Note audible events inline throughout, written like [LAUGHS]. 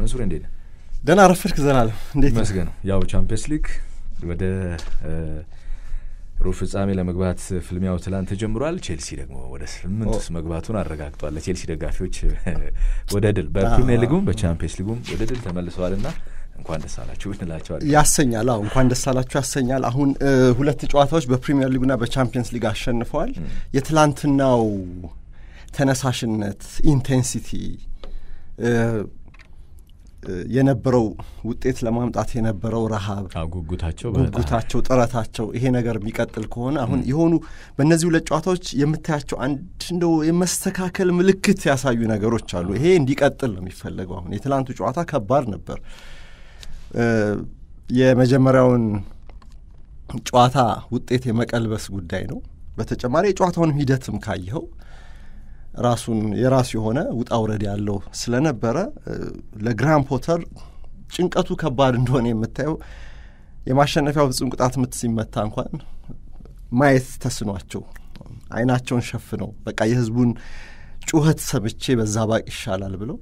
መንሱር እንዴት ነህ? ደና አረፈድክ። ዘላለም እንዴት መስገን። ያው ቻምፒየንስ ሊግ ወደ ሩብ ፍጻሜ ለመግባት ፍልሚያው ትላንት ተጀምሯል። ቼልሲ ደግሞ ወደ ስምንት መግባቱን አረጋግጧል። ለቼልሲ ደጋፊዎች [LAUGHS] ወደ ድል በፕሪሚየር ሊጉም በቻምፒየንስ ሊጉም ወደ ድል ተመልሰዋልና እንኳን ደስ አላችሁ እንላቸዋል። ያሰኛል። አዎ እንኳን ደስ አላችሁ ያሰኛል። አሁን ሁለት ጨዋታዎች በፕሪሚየር ሊጉና በቻምፒየንስ ሊግ አሸንፈዋል። የትላንትናው ተነሳሽነት ኢንቴንሲቲ የነበረው ውጤት ለማምጣት የነበረው ረሃብ፣ ጉጉታቸው ጉጉታቸው፣ ጥረታቸው ይሄ ነገር የሚቀጥል ከሆነ አሁን የሆኑ በእነዚህ ሁለት ጨዋታዎች የምታያቸው አንድ እንደ የመስተካከል ምልክት ያሳዩ ነገሮች አሉ። ይሄ እንዲቀጥል ነው የሚፈለገው። አሁን የትላንቱ ጨዋታ ከባድ ነበር። የመጀመሪያውን ጨዋታ ውጤት የመቀልበስ ጉዳይ ነው። በተጨማሪ የጨዋታውንም ሂደትም ካየኸው ራሱን የራሱ የሆነ ውጣ ውረድ ያለው ስለነበረ ለግራም ፖተር ጭንቀቱ ከባድ እንደሆነ የምታየው የማሸነፊያው ፍጹም ቅጣት ምት ሲመታ እንኳን ማየት ተስኗቸው አይናቸውን ሸፍነው በቃ የህዝቡን ጩኸት ሰምቼ በዛ ባቅ ይሻላል ብለው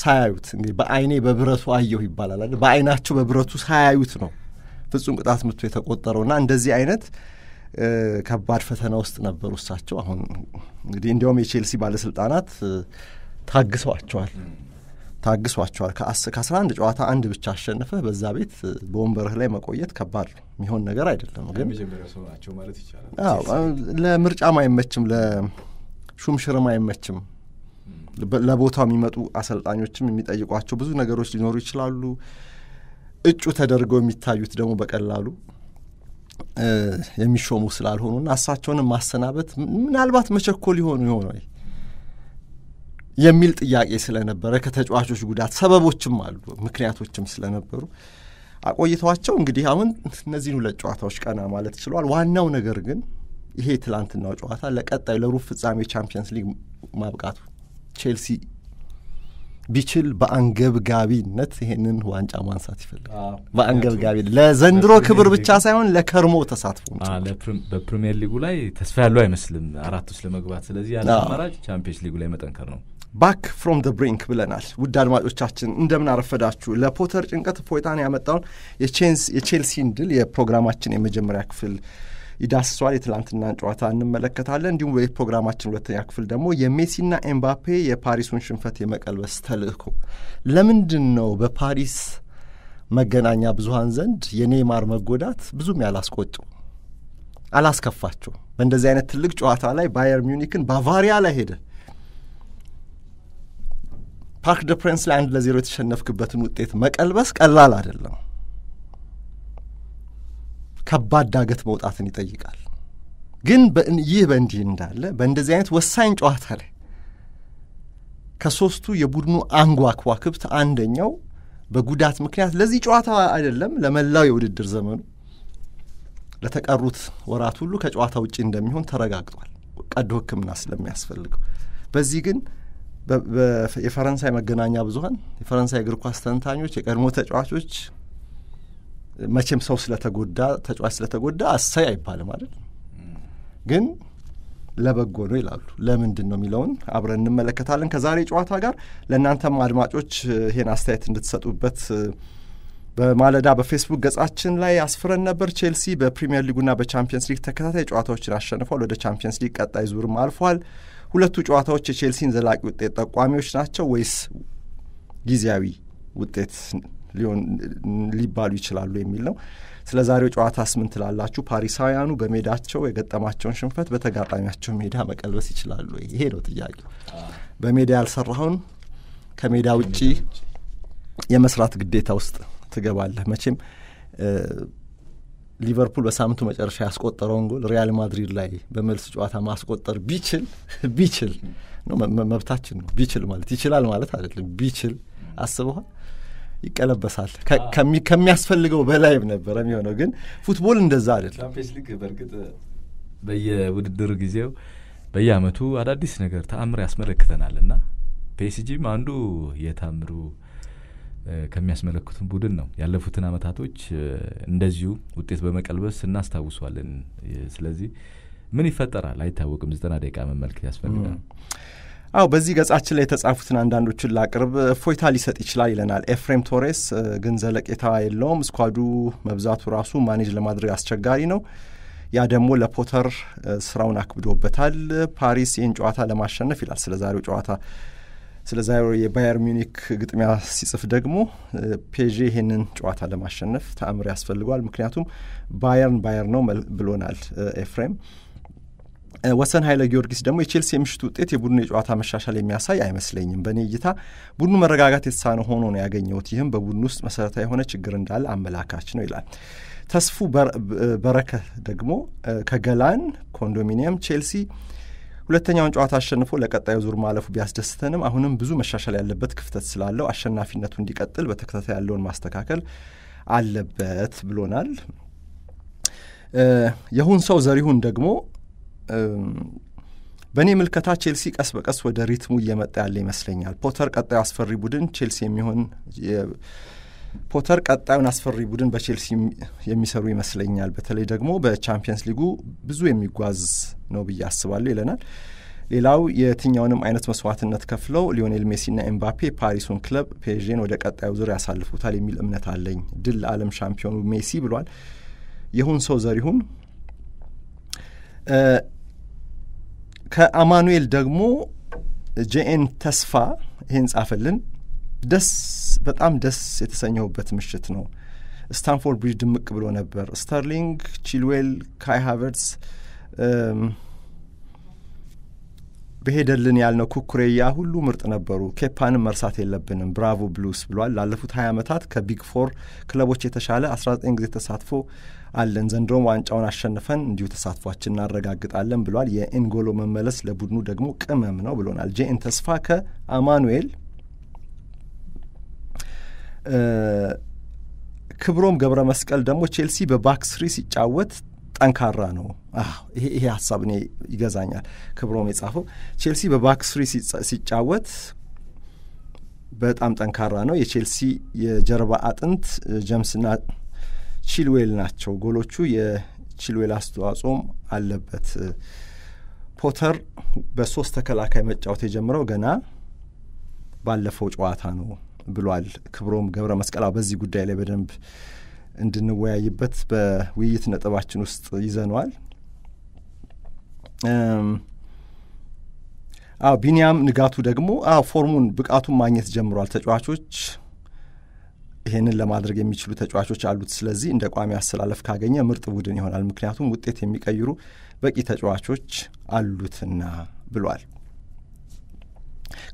ሳያዩት እንግዲህ በአይኔ በብረቱ አየሁ ይባላል። በአይናቸው በብረቱ ሳያዩት ነው ፍጹም ቅጣት ምቱ የተቆጠረውና እንደዚህ አይነት ከባድ ፈተና ውስጥ ነበሩ እሳቸው። አሁን እንግዲህ እንዲያውም የቼልሲ ባለስልጣናት ታግሰዋቸዋል ታግሷቸዋል። ከአስራ አንድ ጨዋታ አንድ ብቻ አሸንፈህ በዛ ቤት በወንበርህ ላይ መቆየት ከባድ የሚሆን ነገር አይደለም። ግን ለምርጫም አይመችም፣ ለሹምሽርም አይመችም። ለቦታው የሚመጡ አሰልጣኞችም የሚጠይቋቸው ብዙ ነገሮች ሊኖሩ ይችላሉ። እጩ ተደርገው የሚታዩት ደግሞ በቀላሉ የሚሾሙ ስላልሆኑና እሳቸውንም ማሰናበት ምናልባት መቸኮል ሊሆኑ ይሆን ወይ የሚል ጥያቄ ስለነበረ ከተጫዋቾች ጉዳት ሰበቦችም አሉ ምክንያቶችም ስለነበሩ አቆይተዋቸው እንግዲህ አሁን እነዚህን ሁለት ጨዋታዎች ቀና ማለት ችለዋል። ዋናው ነገር ግን ይሄ ትላንትናው ጨዋታ ለቀጣዩ ለሩብ ፍጻሜ ቻምፒየንስ ሊግ ማብቃቱ ቼልሲ ቢችል በአንገብጋቢነት ይሄንን ዋንጫ ማንሳት ይፈልጋል። በአንገብጋቢ ለዘንድሮ ክብር ብቻ ሳይሆን ለከርሞ ተሳትፎ በፕሪሚየር ሊጉ ላይ ተስፋ ያለው አይመስልም አራት ውስጥ ለመግባት። ስለዚህ ያለ አማራጭ ቻምፒየንስ ሊጉ ላይ መጠንከር ነው። ባክ ፍሮም ደ ብሪንክ ብለናል። ውድ አድማጮቻችን እንደምን አረፈዳችሁ። ለፖተር ጭንቀት ፎይታን ያመጣውን የቼልሲን ድል የፕሮግራማችን የመጀመሪያ ክፍል ይዳስሷል። የትላንትናን ጨዋታ እንመለከታለን። እንዲሁም በፕሮግራማችን ሁለተኛ ክፍል ደግሞ የሜሲና ኤምባፔ የፓሪሱን ሽንፈት የመቀልበስ ተልእኮ ለምንድን ነው በፓሪስ መገናኛ ብዙሀን ዘንድ የኔይማር መጎዳት ብዙም ያላስቆጡ አላስከፋቸው? በእንደዚህ አይነት ትልቅ ጨዋታ ላይ ባየር ሚዩኒክን ባቫሪያ ላይ ሄደ ፓርክ ደ ፕሬንስ ላይ አንድ ለዜሮ የተሸነፍክበትን ውጤት መቀልበስ ቀላል አይደለም። ከባድ ዳገት መውጣትን ይጠይቃል። ግን ይህ በእንዲህ እንዳለ በእንደዚህ አይነት ወሳኝ ጨዋታ ላይ ከሶስቱ የቡድኑ አንጓ ከዋክብት አንደኛው በጉዳት ምክንያት ለዚህ ጨዋታ አይደለም ለመላው የውድድር ዘመኑ ለተቀሩት ወራት ሁሉ ከጨዋታ ውጭ እንደሚሆን ተረጋግጧል፣ ቀዶ ሕክምና ስለሚያስፈልገው። በዚህ ግን የፈረንሳይ መገናኛ ብዙኃን የፈረንሳይ እግር ኳስ ተንታኞች የቀድሞ ተጫዋቾች መቼም ሰው ስለተጎዳ ተጫዋች ስለተጎዳ አሳይ አይባልም አይደል? ግን ለበጎ ነው ይላሉ። ለምንድን ነው የሚለውን አብረን እንመለከታለን ከዛሬ ጨዋታ ጋር። ለእናንተም አድማጮች ይሄን አስተያየት እንድትሰጡበት በማለዳ በፌስቡክ ገጻችን ላይ አስፍረን ነበር። ቼልሲ በፕሪምየር ሊጉና በቻምፒየንስ ሊግ ተከታታይ ጨዋታዎችን አሸንፏል። ወደ ቻምፒየንስ ሊግ ቀጣይ ዙርም አልፏል። ሁለቱ ጨዋታዎች የቼልሲን ዘላቂ ውጤት ጠቋሚዎች ናቸው ወይስ ጊዜያዊ ውጤት ሊሆን ሊባሉ ይችላሉ የሚል ነው። ስለ ዛሬው ጨዋታ ስምን ትላላችሁ? ፓሪሳውያኑ በሜዳቸው የገጠማቸውን ሽንፈት በተጋጣሚያቸው ሜዳ መቀልበስ ይችላሉ? ይሄ ነው ጥያቄው። በሜዳ ያልሰራሁን ከሜዳ ውጪ የመስራት ግዴታ ውስጥ ትገባለህ። መቼም ሊቨርፑል በሳምንቱ መጨረሻ ያስቆጠረውን ጎል ሪያል ማድሪድ ላይ በመልስ ጨዋታ ማስቆጠር ቢችል ቢችል ነው መብታችን ነው። ቢችል ማለት ይችላል ማለት አይደለም። ቢችል አስበኋል ይቀለበሳል። ከሚያስፈልገው በላይም ነበረ የሚሆነው። ግን ፉትቦል እንደዛ አይደለም። ቻምፒየንስ ሊግ በእርግጥ በየውድድር ጊዜው በየአመቱ አዳዲስ ነገር ተአምር ያስመለክተናል እና ፒኤስጂም አንዱ የተአምሩ ከሚያስመለክቱን ቡድን ነው። ያለፉትን አመታቶች እንደዚሁ ውጤት በመቀልበስ እናስታውሷለን። ስለዚህ ምን ይፈጠራል አይታወቅም። ዘጠና ደቂቃ መመልከት ያስፈልጋል። አዎ በዚህ ገጻችን ላይ የተጻፉትን አንዳንዶችን ላቅርብ። እፎይታ ሊሰጥ ይችላል ይለናል ኤፍሬም ቶሬስ። ግን ዘለቄታ የለውም። ስኳዱ መብዛቱ ራሱ ማኔጅ ለማድረግ አስቸጋሪ ነው። ያ ደግሞ ለፖተር ስራውን አክብዶበታል። ፓሪስ ይህን ጨዋታ ለማሸነፍ ይላል ስለ ዛሬው ጨዋታ ስለ ዛሬው የባየር ሚኒክ ግጥሚያ ሲጽፍ ደግሞ ፔዤ ይህንን ጨዋታ ለማሸነፍ ተአምር ያስፈልገዋል። ምክንያቱም ባየርን ባየር ነው ብሎናል ኤፍሬም ወሰን ኃይለ ጊዮርጊስ ደግሞ የቼልሲ የምሽቱ ውጤት የቡድኑ የጨዋታ መሻሻል የሚያሳይ አይመስለኝም። በእኔ እይታ ቡድኑ መረጋጋት የተሳነ ሆኖ ነው ያገኘሁት። ይህም በቡድኑ ውስጥ መሰረታዊ የሆነ ችግር እንዳለ አመላካች ነው ይላል። ተስፉ በረከት ደግሞ ከገላን ኮንዶሚኒየም ቼልሲ ሁለተኛውን ጨዋታ አሸንፎ ለቀጣዩ ዙር ማለፉ ቢያስደስተንም አሁንም ብዙ መሻሻል ያለበት ክፍተት ስላለው አሸናፊነቱ እንዲቀጥል በተከታታይ ያለውን ማስተካከል አለበት ብሎናል። የሁን ሰው ዘሪሁን ደግሞ በእኔ ምልከታ ቼልሲ ቀስ በቀስ ወደ ሪትሙ እየመጣ ያለ ይመስለኛል። ፖተር ቀጣዩ አስፈሪ ቡድን ቼልሲ የሚሆን ፖተር ቀጣዩን አስፈሪ ቡድን በቼልሲ የሚሰሩ ይመስለኛል። በተለይ ደግሞ በቻምፒየንስ ሊጉ ብዙ የሚጓዝ ነው ብዬ አስባለሁ ይለናል። ሌላው የትኛውንም አይነት መስዋዕትነት ከፍለው ሊዮኔል ሜሲና ኤምባፔ ፓሪሱን ክለብ ፔዥን ወደ ቀጣዩ ዙር ያሳልፉታል የሚል እምነት አለኝ። ድል አለም ሻምፒዮኑ ሜሲ ብሏል። ይሁን ሰው ዘሪሁን ከአማኑኤል ደግሞ ጄኤን ተስፋ ይህን ጻፈልን። ደስ በጣም ደስ የተሰኘሁበት ምሽት ነው። ስታንፎርድ ብሪጅ ድምቅ ብሎ ነበር። ስተርሊንግ፣ ቺልዌል፣ ካይ ሃቨርትስ በሄደልን ያልነው ኩኩሬያ ሁሉ ምርጥ ነበሩ። ኬፓንም መርሳት የለብንም። ብራቮ ብሉስ ብሏል። ላለፉት 20 ዓመታት ከቢግ ፎር ክለቦች የተሻለ 19 ጊዜ ተሳትፎ አለን። ዘንድሮም ዋንጫውን አሸንፈን እንዲሁ ተሳትፏችን እናረጋግጣለን ብሏል። የኢንጎሎ መመለስ ለቡድኑ ደግሞ ቅመም ነው ብሎናል። ጄኤን ተስፋ ከአማኑኤል ክብሮም ገብረ መስቀል ደግሞ ቼልሲ በባክስሪ ሲጫወት ጠንካራ ነው። ይሄ ሀሳብ እኔ ይገዛኛል። ክብሮም የጻፈው ቼልሲ በባክስሪ ሲጫወት በጣም ጠንካራ ነው። የቼልሲ የጀርባ አጥንት ጀምስና ቺልዌል ናቸው። ጎሎቹ የቺልዌል አስተዋጽኦም አለበት። ፖተር በሶስት ተከላካይ መጫወት የጀምረው ገና ባለፈው ጨዋታ ነው ብሏል። ክብሮም ገብረ መስቀላ በዚህ ጉዳይ ላይ በደንብ እንድንወያይበት በውይይት ነጥባችን ውስጥ ይዘነዋል። አዎ ቢኒያም ንጋቱ ደግሞ አዎ ፎርሙን ብቃቱን ማግኘት ጀምሯል። ተጫዋቾች ይህንን ለማድረግ የሚችሉ ተጫዋቾች አሉት። ስለዚህ እንደ ቋሚ አሰላለፍ ካገኘ ምርጥ ቡድን ይሆናል፣ ምክንያቱም ውጤት የሚቀይሩ በቂ ተጫዋቾች አሉትና ብሏል።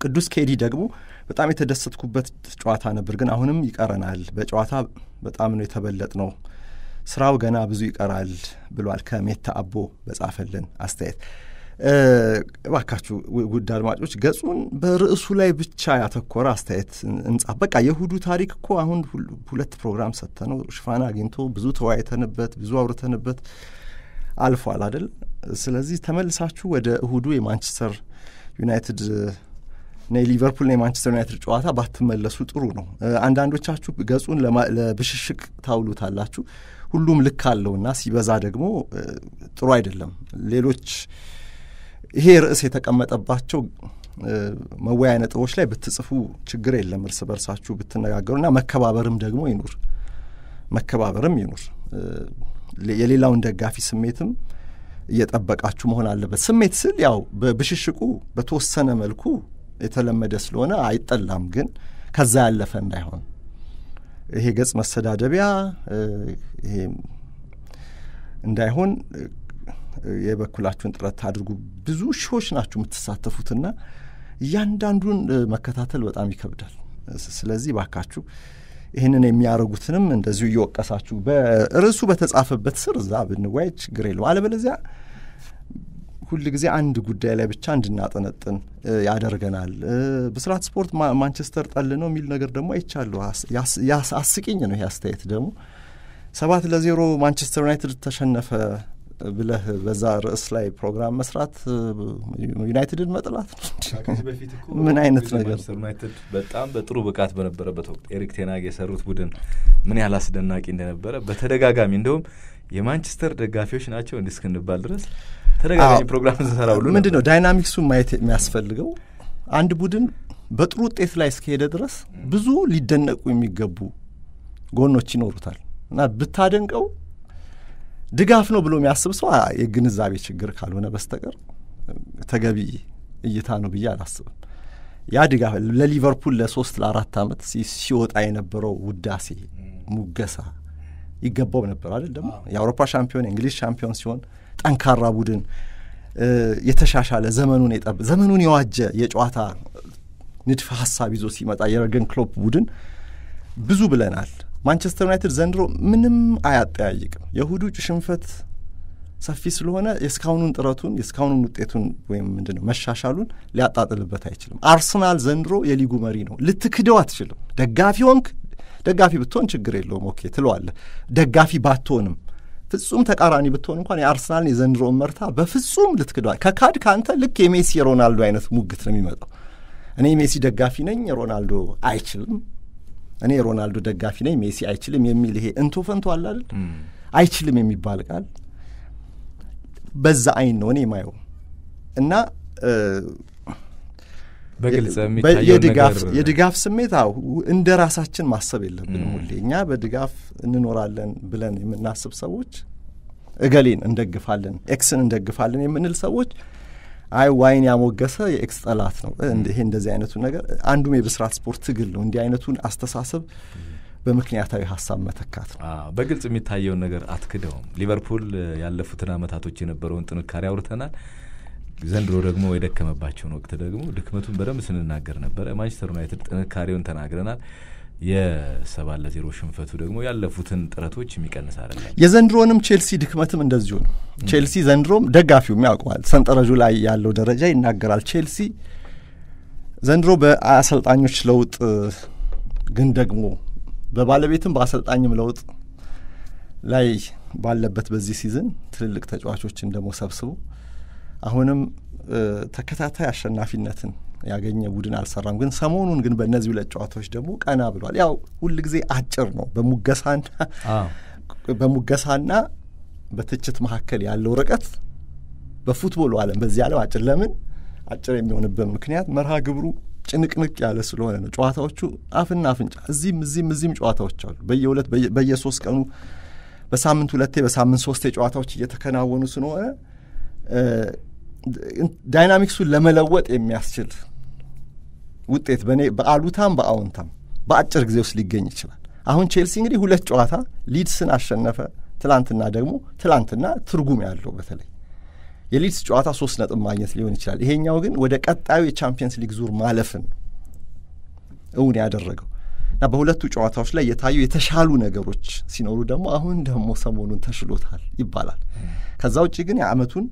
ቅዱስ ኬዲ ደግሞ በጣም የተደሰትኩበት ጨዋታ ነበር፣ ግን አሁንም ይቀረናል። በጨዋታ በጣም ነው የተበለጥ ነው ስራው ገና ብዙ ይቀራል ብሏል። ከሜታ አቦ በጻፈልን አስተያየት እባካችሁ ውድ አድማጮች ገጹን በርዕሱ ላይ ብቻ ያተኮረ አስተያየት እንጻፍ። በቃ የእሁዱ ታሪክ እኮ አሁን ሁለት ፕሮግራም ነው ሽፋን አግኝቶ ብዙ ተወያይተንበት ብዙ አውርተንበት አልፏል አደል? ስለዚህ ተመልሳችሁ ወደ እሁዱ የማንቸስተር ዩናይትድ እና የሊቨርፑልና የማንቸስተር ዩናይትድ ጨዋታ ባትመለሱ ጥሩ ነው። አንዳንዶቻችሁ ገጹን ለብሽሽቅ ታውሉታላችሁ። ሁሉም ልክ አለውና ሲበዛ ደግሞ ጥሩ አይደለም። ሌሎች ይሄ ርዕስ የተቀመጠባቸው መወያ ነጥቦች ላይ ብትጽፉ ችግር የለም፣ እርስ በርሳችሁ ብትነጋገሩና መከባበርም ደግሞ ይኑር መከባበርም ይኑር። የሌላውን ደጋፊ ስሜትም እየጠበቃችሁ መሆን አለበት። ስሜት ስል ያው በብሽሽቁ በተወሰነ መልኩ የተለመደ ስለሆነ አይጠላም፣ ግን ከዛ ያለፈ እንዳይሆን ይሄ ገጽ መሰዳደቢያ ይሄ እንዳይሆን የበኩላችሁን ጥረት አድርጉ። ብዙ ሺዎች ናችሁ የምትሳተፉትና እያንዳንዱን መከታተል በጣም ይከብዳል። ስለዚህ ባካችሁ ይህንን የሚያደርጉትንም እንደዚሁ እየወቀሳችሁ በርዕሱ በተጻፈበት ስር እዛ ብንወያይ ችግር የለም። አለበለዚያ ሁል ጊዜ አንድ ጉዳይ ላይ ብቻ እንድናጠነጥን ያደርገናል። ብስራት ስፖርት ማንቸስተር ጠል ነው የሚል ነገር ደግሞ አይቻለሁ። አስቂኝ ነው ይህ አስተያየት ደግሞ ሰባት ለዜሮ ማንቸስተር ዩናይትድ ተሸነፈ ብለህ በዛ ርዕስ ላይ ፕሮግራም መስራት ዩናይትድን መጥላት ምን አይነት ነገር ዩናይትድ በጣም በጥሩ ብቃት በነበረበት ወቅት ኤሪክ ቴናግ የሰሩት ቡድን ምን ያህል አስደናቂ እንደነበረ በተደጋጋሚ እንደውም የማንቸስተር ደጋፊዎች ናቸው እንዲስክንባል ድረስ ተደጋጋሚ ፕሮግራም ዝሰራ ሁሉ ምንድን ነው ዳይናሚክሱ ማየት የሚያስፈልገው አንድ ቡድን በጥሩ ውጤት ላይ እስከሄደ ድረስ ብዙ ሊደነቁ የሚገቡ ጎኖች ይኖሩታል እና ብታደንቀው ድጋፍ ነው ብሎ የሚያስብ ሰው የግንዛቤ ችግር ካልሆነ በስተቀር ተገቢ እይታ ነው ብዬ አላስብም። ያ ድጋፍ ለሊቨርፑል ለሶስት ለአራት ዓመት ሲወጣ የነበረው ውዳሴ፣ ሙገሳ ይገባው ነበር አይደል? ደግሞ የአውሮፓ ሻምፒዮን የእንግሊዝ ሻምፒዮን ሲሆን ጠንካራ ቡድን የተሻሻለ ዘመኑን የጠብ ዘመኑን የዋጀ የጨዋታ ንድፈ ሀሳብ ይዞ ሲመጣ የረገን ክሎፕ ቡድን ብዙ ብለናል። ማንቸስተር ዩናይትድ ዘንድሮ ምንም አያጠያይቅም። የእሁዱ ሽንፈት ሰፊ ስለሆነ የእስካሁኑን ጥረቱን የእስካሁኑን ውጤቱን ወይም ምንድነው መሻሻሉን ሊያጣጥልበት አይችልም። አርሰናል ዘንድሮ የሊጉ መሪ ነው፣ ልትክደው አትችልም። ደጋፊ ሆንክ ደጋፊ ብትሆን ችግር የለውም ኦኬ ትለዋለህ። ደጋፊ ባትሆንም ፍጹም ተቃራኒ ብትሆን እንኳን የአርሰናልን የዘንድሮ መርታ በፍጹም ልትክደዋል። ከካድ ከአንተ ልክ የሜሲ የሮናልዶ አይነት ሙግት ነው የሚመጣው። እኔ የሜሲ ደጋፊ ነኝ፣ ሮናልዶ አይችልም እኔ ሮናልዶ ደጋፊ ነኝ፣ ሜሲ አይችልም የሚል ይሄ እንቶ ፈንቶ አለ አይደል? አይችልም የሚባል ቃል በዛ አይን ነው እኔ ማየው እና የድጋፍ ስሜት እንደ ራሳችን ማሰብ የለብንም። ሁሌ እኛ በድጋፍ እንኖራለን ብለን የምናስብ ሰዎች እገሌን እንደግፋለን፣ ኤክስን እንደግፋለን የምንል ሰዎች አይ ዋይን ያሞገሰ የኤክስ ጠላት ነው። ይሄ እንደዚህ አይነቱ ነገር አንዱም የብስራት ስፖርት ትግል ነው። እንዲህ አይነቱን አስተሳሰብ በምክንያታዊ ሀሳብ መተካት ነው። በግልጽ የሚታየውን ነገር አትክደውም። ሊቨርፑል ያለፉትን አመታቶች የነበረውን ጥንካሬ አውርተናል። ዘንድሮ ደግሞ የደከመባቸውን ወቅት ደግሞ ድክመቱን በደንብ ስንናገር ነበረ። ማንቸስተር ዩናይትድ ጥንካሬውን ተናግረናል። የሰባ ለዜሮ ሽንፈቱ ደግሞ ያለፉትን ጥረቶች የሚቀንስ አለ። የዘንድሮንም ቼልሲ ድክመትም እንደዚሁ ነው። ቼልሲ ዘንድሮም ደጋፊውም ያውቀዋል፣ ሰንጠረዡ ላይ ያለው ደረጃ ይናገራል። ቼልሲ ዘንድሮ በአሰልጣኞች ለውጥ ግን ደግሞ በባለቤትም በአሰልጣኝም ለውጥ ላይ ባለበት በዚህ ሲዝን ትልልቅ ተጫዋቾችን ደግሞ ሰብስቦ አሁንም ተከታታይ አሸናፊነትን ያገኘ ቡድን አልሰራም። ግን ሰሞኑን ግን በእነዚህ ሁለት ጨዋታዎች ደግሞ ቀና ብሏል። ያው ሁል ጊዜ አጭር ነው በሙገሳና በሙገሳና በትችት መካከል ያለው ርቀት በፉትቦሉ ዓለም በዚህ ዓለም አጭር ለምን አጭር የሚሆንበት ምክንያት መርሃ ግብሩ ጭንቅንቅ ያለ ስለሆነ ነው። ጨዋታዎቹ አፍና አፍንጫ እዚህም እዚህም እዚህም ጨዋታዎች አሉ። በየሁለት በየሶስት ቀኑ በሳምንት ሁለቴ በሳምንት ሶስቴ ጨዋታዎች እየተከናወኑ ስለሆነ ዳይናሚክሱን ለመለወጥ የሚያስችል ውጤት በእኔ በአሉታም በአዎንታም በአጭር ጊዜ ውስጥ ሊገኝ ይችላል። አሁን ቼልሲ እንግዲህ ሁለት ጨዋታ ሊድስን አሸነፈ። ትላንትና ደግሞ ትላንትና ትርጉም ያለው በተለይ የሊድስ ጨዋታ ሶስት ነጥብ ማግኘት ሊሆን ይችላል። ይሄኛው ግን ወደ ቀጣዩ የቻምፒየንስ ሊግ ዙር ማለፍን እውን ያደረገው እና በሁለቱ ጨዋታዎች ላይ የታዩ የተሻሉ ነገሮች ሲኖሩ ደግሞ አሁን ደግሞ ሰሞኑን ተሽሎታል ይባላል። ከዛ ውጭ ግን የአመቱን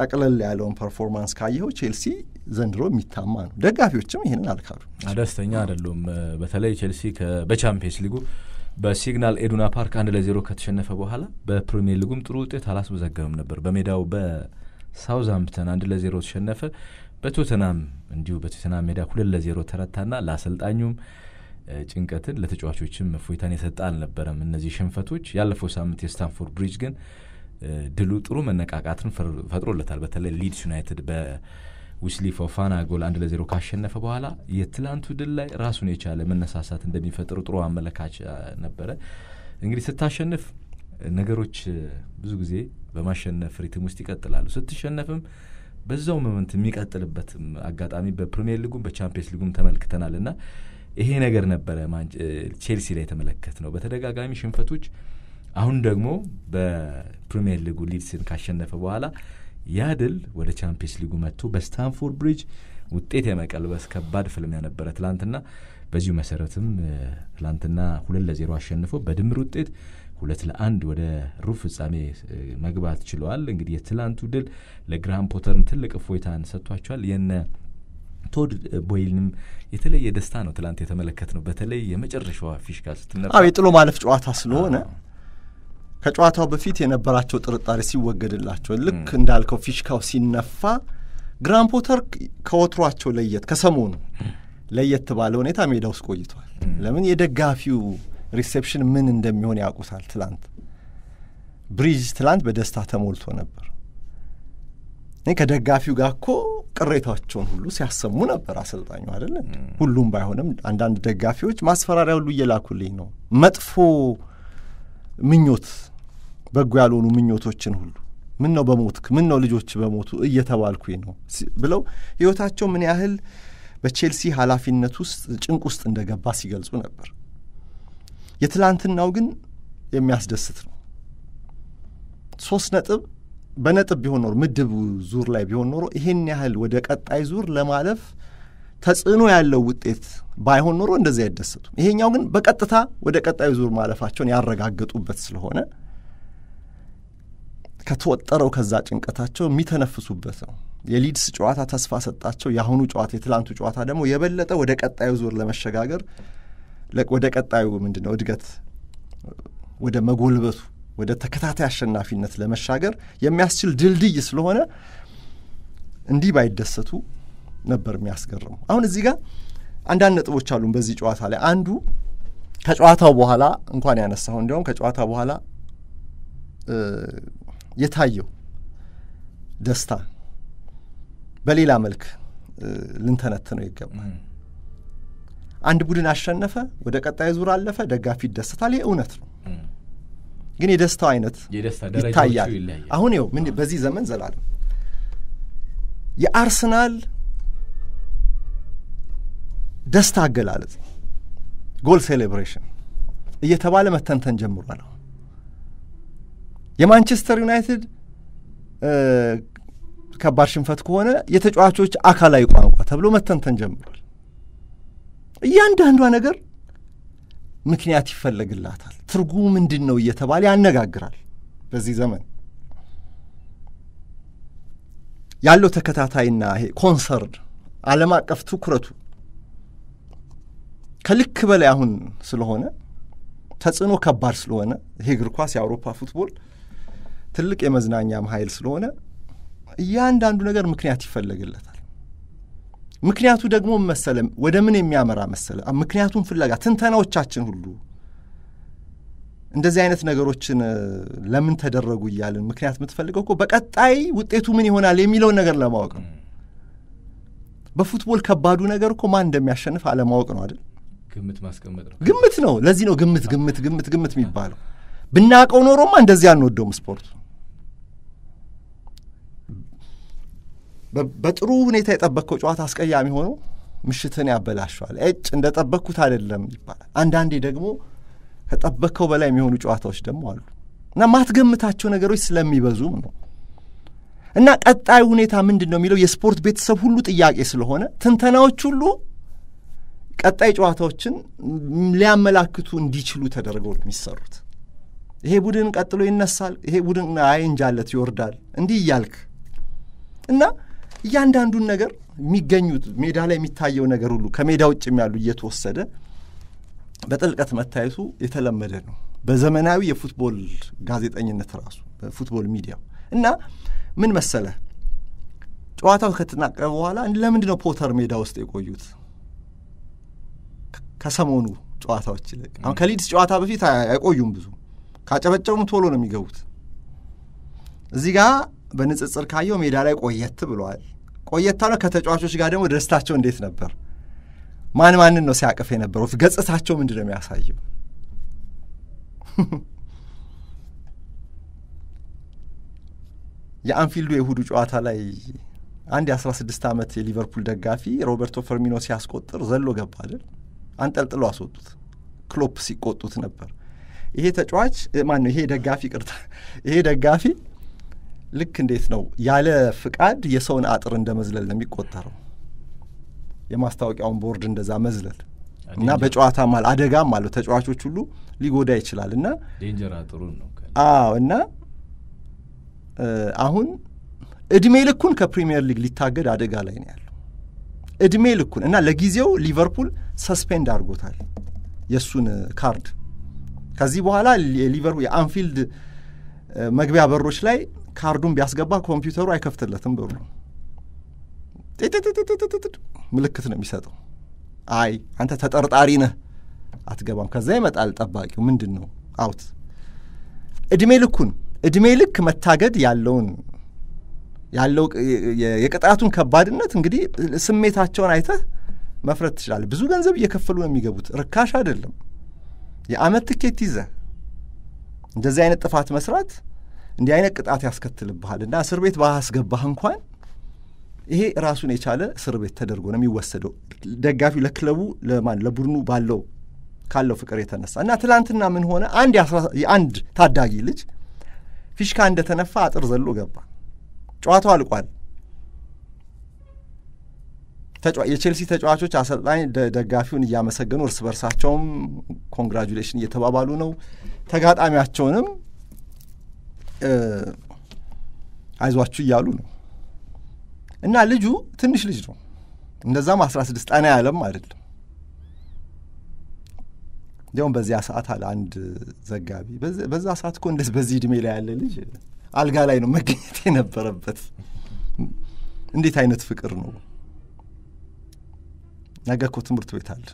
ጠቅለል ያለውን ፐርፎርማንስ ካየው ቼልሲ ዘንድሮ የሚታማ ነው። ደጋፊዎችም ይህንን አልካዱ፣ ደስተኛ አይደሉም። በተለይ ቼልሲ በቻምፒየንስ ሊጉ በሲግናል ኤዱና ፓርክ አንድ ለዜሮ ከተሸነፈ በኋላ በፕሪሚየር ሊጉም ጥሩ ውጤት አላስመዘገብም ነበር። በሜዳው በሳውዝሃምፕተን አንድ ለዜሮ ተሸነፈ። በቶተናም እንዲሁ በቶተናም ሜዳ ሁለት ለዜሮ ተረታና ለአሰልጣኙም ጭንቀትን ለተጫዋቾችም እፎይታን የሰጠ አልነበረም። እነዚህ ሽንፈቶች ያለፈው ሳምንት የስታንፎርድ ብሪጅ ግን ድሉ ጥሩ መነቃቃትን ፈጥሮለታል። በተለይ ሊድስ ዩናይትድ በዊስሊ ፎፋና ጎል አንድ ለዜሮ ካሸነፈ በኋላ የትላንቱ ድል ላይ ራሱን የቻለ መነሳሳት እንደሚፈጥሩ ጥሩ አመለካች ነበረ። እንግዲህ ስታሸንፍ ነገሮች ብዙ ጊዜ በማሸነፍ ሪትም ውስጥ ይቀጥላሉ። ስትሸነፍም በዛው መመንት የሚቀጥልበት አጋጣሚ በፕሪሚየር ሊጉም በቻምፒየንስ ሊጉም ተመልክተናል እና ይሄ ነገር ነበረ ቼልሲ ላይ የተመለከት ነው። በተደጋጋሚ ሽንፈቶች አሁን ደግሞ በፕሪሚየር ሊጉ ሊድስን ካሸነፈ በኋላ ያ ድል ወደ ቻምፒየንስ ሊጉ መጥቶ በስታንፎርድ ብሪጅ ውጤት የመቀልበስ ከባድ ፍልሚያ ነበረ ትላንትና። በዚሁ መሰረትም ትላንትና ሁለት ለዜሮ አሸንፎ በድምር ውጤት ሁለት ለአንድ ወደ ሩብ ፍጻሜ መግባት ችለዋል። እንግዲህ የትላንቱ ድል ለግራም ፖተርን ትልቅ እፎይታን ሰጥቷቸዋል። የነ ቶድ ቦይልንም የተለየ ደስታ ነው ትላንት የተመለከት ነው። በተለይ የመጨረሻዋ ፊሽካ ስትነፋ የጥሎ ማለፍ ጨዋታ ስለሆነ ከጨዋታው በፊት የነበራቸው ጥርጣሬ ሲወገድላቸው ልክ እንዳልከው ፊሽካው ሲነፋ ግራምፖተር ከወትሯቸው ለየት ከሰሞኑ ለየት ባለ ሁኔታ ሜዳ ውስጥ ቆይቷል። ለምን የደጋፊው ሪሴፕሽን ምን እንደሚሆን ያውቁታል። ትላንት ብሪጅ ትላንት በደስታ ተሞልቶ ነበር። እኔ ከደጋፊው ጋር እኮ ቅሬታቸውን ሁሉ ሲያሰሙ ነበር አሰልጣኙ አይደለ። ሁሉም ባይሆንም አንዳንድ ደጋፊዎች ማስፈራሪያ ሁሉ እየላኩልኝ ነው መጥፎ ምኞት በጎ ያልሆኑ ምኞቶችን ሁሉ ምን ነው በሞትክ፣ ምን ነው ልጆች በሞቱ እየተባልኩኝ ነው ብለው ህይወታቸው ምን ያህል በቼልሲ ኃላፊነት ውስጥ ጭንቅ ውስጥ እንደገባ ሲገልጹ ነበር። የትላንትናው ግን የሚያስደስት ነው። ሶስት ነጥብ በነጥብ ቢሆን ኖሮ ምድብ ዙር ላይ ቢሆን ኖሮ ይሄን ያህል ወደ ቀጣይ ዙር ለማለፍ ተጽዕኖ ያለው ውጤት ባይሆን ኖሮ እንደዚህ አይደሰቱም። ይሄኛው ግን በቀጥታ ወደ ቀጣዩ ዙር ማለፋቸውን ያረጋገጡበት ስለሆነ ከተወጠረው ከዛ ጭንቀታቸው የሚተነፍሱበት ነው። የሊድስ ጨዋታ ተስፋ ሰጣቸው። የአሁኑ ጨዋታ የትላንቱ ጨዋታ ደግሞ የበለጠ ወደ ቀጣዩ ዙር ለመሸጋገር ወደ ቀጣዩ ምንድን ነው እድገት ወደ መጎልበቱ ወደ ተከታታይ አሸናፊነት ለመሻገር የሚያስችል ድልድይ ስለሆነ እንዲህ ባይደሰቱ ነበር የሚያስገርሙ። አሁን እዚህ ጋር አንዳንድ ነጥቦች አሉን በዚህ ጨዋታ ላይ አንዱ ከጨዋታው በኋላ እንኳን ያነሳው እንዲያውም ከጨዋታ በኋላ የታየው ደስታ በሌላ መልክ ልንተነትነው ይገባል። አንድ ቡድን አሸነፈ፣ ወደ ቀጣይ ዙር አለፈ፣ ደጋፊ ይደሰታል። ይህ እውነት ነው፣ ግን የደስታው አይነት ይታያል። አሁን ይኸው ምን በዚህ ዘመን ዘላለም የአርሰናል ደስታ አገላለጽ ጎል ሴሌብሬሽን እየተባለ መተንተን ጀምሯል። የማንቸስተር ዩናይትድ ከባድ ሽንፈት ከሆነ የተጫዋቾች አካላዊ ቋንቋ ተብሎ መተንተን ጀምሯል። እያንዳንዷ ነገር ምክንያት ይፈለግላታል። ትርጉሙ ምንድን ነው እየተባለ ያነጋግራል። በዚህ ዘመን ያለው ተከታታይና ይሄ ኮንሰርን ዓለም አቀፍ ትኩረቱ ከልክ በላይ አሁን ስለሆነ ተጽዕኖ ከባድ ስለሆነ ይሄ እግር ኳስ የአውሮፓ ፉትቦል ትልቅ የመዝናኛም ኃይል ስለሆነ እያንዳንዱ ነገር ምክንያት ይፈለግለታል። ምክንያቱ ደግሞ መሰለ ወደ ምን የሚያመራ መሰለ ምክንያቱን ፍለጋ ትንተናዎቻችን ሁሉ እንደዚህ አይነት ነገሮችን ለምን ተደረጉ እያልን ምክንያት የምትፈልገው እኮ በቀጣይ ውጤቱ ምን ይሆናል የሚለውን ነገር ለማወቅ ነው። በፉትቦል ከባዱ ነገር እኮ ማን እንደሚያሸንፍ አለማወቅ ነው አይደል? ግምት ማስቀመጥ ነው። ግምት ነው። ለዚህ ነው ግምት ግምት ግምት ግምት የሚባለው። ብናቀው ኖሮማ እንደዚህ አንወደውም ስፖርቱ። በጥሩ ሁኔታ የጠበቅከው ጨዋታ አስቀያሚ ሆኖ ምሽትን ያበላሸዋል። እጭ እንደ ጠበቅኩት አይደለም ይባላል። አንዳንዴ ደግሞ ከጠበቅከው በላይ የሚሆኑ ጨዋታዎች ደግሞ አሉ እና ማትገምታቸው ነገሮች ስለሚበዙም ነው እና ቀጣዩ ሁኔታ ምንድን ነው የሚለው የስፖርት ቤተሰብ ሁሉ ጥያቄ ስለሆነ ትንተናዎች ሁሉ ቀጣይ ጨዋታዎችን ሊያመላክቱ እንዲችሉ ተደርገው የሚሰሩት ይሄ ቡድን ቀጥሎ ይነሳል፣ ይሄ ቡድን አይ እንጃለት ይወርዳል፣ እንዲህ እያልክ እና እያንዳንዱን ነገር የሚገኙት ሜዳ ላይ የሚታየው ነገር ሁሉ ከሜዳ ውጭ ያሉ እየተወሰደ በጥልቀት መታየቱ የተለመደ ነው። በዘመናዊ የፉትቦል ጋዜጠኝነት ራሱ በፉትቦል ሚዲያው እና ምን መሰለህ ጨዋታው ከተጠናቀቀ በኋላ ለምንድን ነው ፖተር ሜዳ ውስጥ የቆዩት ከሰሞኑ ጨዋታዎች ይልቅ አሁን ከሊድስ ጨዋታ በፊት አይቆዩም። ብዙ ካጨበጨቡም ቶሎ ነው የሚገቡት። እዚህ ጋ በንጽጽር ካየው ሜዳ ላይ ቆየት ብለዋል። ቆየት አለ ከተጫዋቾች ጋር ደግሞ ደስታቸው እንዴት ነበር? ማን ማንን ነው ሲያቅፍ የነበረው? ገጽታቸው ምንድን ነው የሚያሳየው? [LAUGHS] የአንፊልዱ የእሁዱ ጨዋታ ላይ አንድ የ16 ዓመት የሊቨርፑል ደጋፊ ሮበርቶ ፈርሚኖ ሲያስቆጥር ዘሎ ገባ አይደል? አንጠልጥሎ አስወጡት። ክሎፕ ሲቆጡት ነበር። ይሄ ተጫዋች ማን ነው? ይሄ ደጋፊ ቅርታ፣ ይሄ ደጋፊ ልክ እንዴት ነው ያለ ፍቃድ የሰውን አጥር እንደ መዝለል ነው የሚቆጠረው። የማስታወቂያውን ቦርድ እንደዛ መዝለል እና በጨዋታ ማል አደጋም አለው። ተጫዋቾች ሁሉ ሊጎዳ ይችላል እና ዴንጀር አጥሩን ነው። አዎ እና አሁን እድሜ ልኩን ከፕሪሚየር ሊግ ሊታገድ አደጋ ላይ ነው ያለ እድሜ ልኩን እና ለጊዜው ሊቨርፑል ሰስፔንድ አድርጎታል የእሱን ካርድ። ከዚህ በኋላ ሊቨርፑል የአንፊልድ መግቢያ በሮች ላይ ካርዱን ቢያስገባ ኮምፒውተሩ አይከፍትለትም በሩ ምልክት ነው የሚሰጠው። አይ አንተ ተጠርጣሪ ነህ አትገባም። ከዛ ይመጣል ጠባቂው ምንድን ነው አውት። እድሜ ልኩን እድሜ ልክ መታገድ ያለውን ያለው የቅጣቱን ከባድነት እንግዲህ ስሜታቸውን አይተህ መፍረት ትችላለ። ብዙ ገንዘብ እየከፈሉ ነው የሚገቡት። ርካሽ አይደለም። የአመት ትኬት ይዘህ እንደዚህ አይነት ጥፋት መስራት እንዲህ አይነት ቅጣት ያስከትልብሃል እና እስር ቤት ባያስገባህ እንኳን ይሄ ራሱን የቻለ እስር ቤት ተደርጎ ነው የሚወሰደው። ደጋፊው ለክለቡ ለማን ለቡድኑ ባለው ካለው ፍቅር የተነሳ እና ትላንትና ምን ሆነ? አንድ የአንድ ታዳጊ ልጅ ፊሽካ እንደተነፋ አጥር ዘሎ ገባ። ጨዋታው አልቋል። የቼልሲ ተጫዋቾች አሰልጣኝ ደጋፊውን እያመሰገኑ እርስ በርሳቸውም ኮንግራጁሌሽን እየተባባሉ ነው። ተጋጣሚያቸውንም አይዟችሁ እያሉ ነው እና ልጁ ትንሽ ልጅ ነው። እንደዛም አስራ ስድስት ጠና ያለም አይደለም። እንዲያውም በዚያ ሰዓት አለ አንድ ዘጋቢ፣ በዛ ሰዓት እኮ እንደዚህ በዚህ እድሜ ላይ ያለ ልጅ አልጋ ላይ ነው መገኘት የነበረበት። እንዴት አይነት ፍቅር ነው! ነገ እኮ ትምህርት ቤት አለ።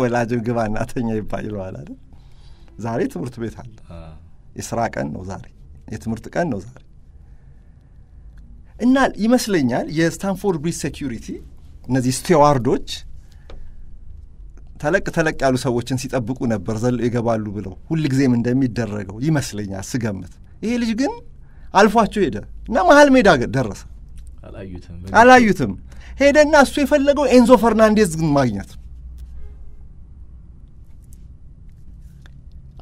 ወላጅ ግባ እናተኛ ይባ አይደል? ዛሬ ትምህርት ቤት አለ። የስራ ቀን ነው ዛሬ፣ የትምህርት ቀን ነው ዛሬ። እና ይመስለኛል የስታንፎርድ ብሪጅ ሴኪሪቲ እነዚህ ስቴዋርዶች ተለቅ ተለቅ ያሉ ሰዎችን ሲጠብቁ ነበር ዘለው ይገባሉ ብለው ሁልጊዜም እንደሚደረገው ይመስለኛል ስገምት ይሄ ልጅ ግን አልፏቸው ሄደ እና መሀል ሜዳ ደረሰ። አላዩትም። ሄደና እሱ የፈለገው ኤንዞ ፈርናንዴዝ ግን ማግኘት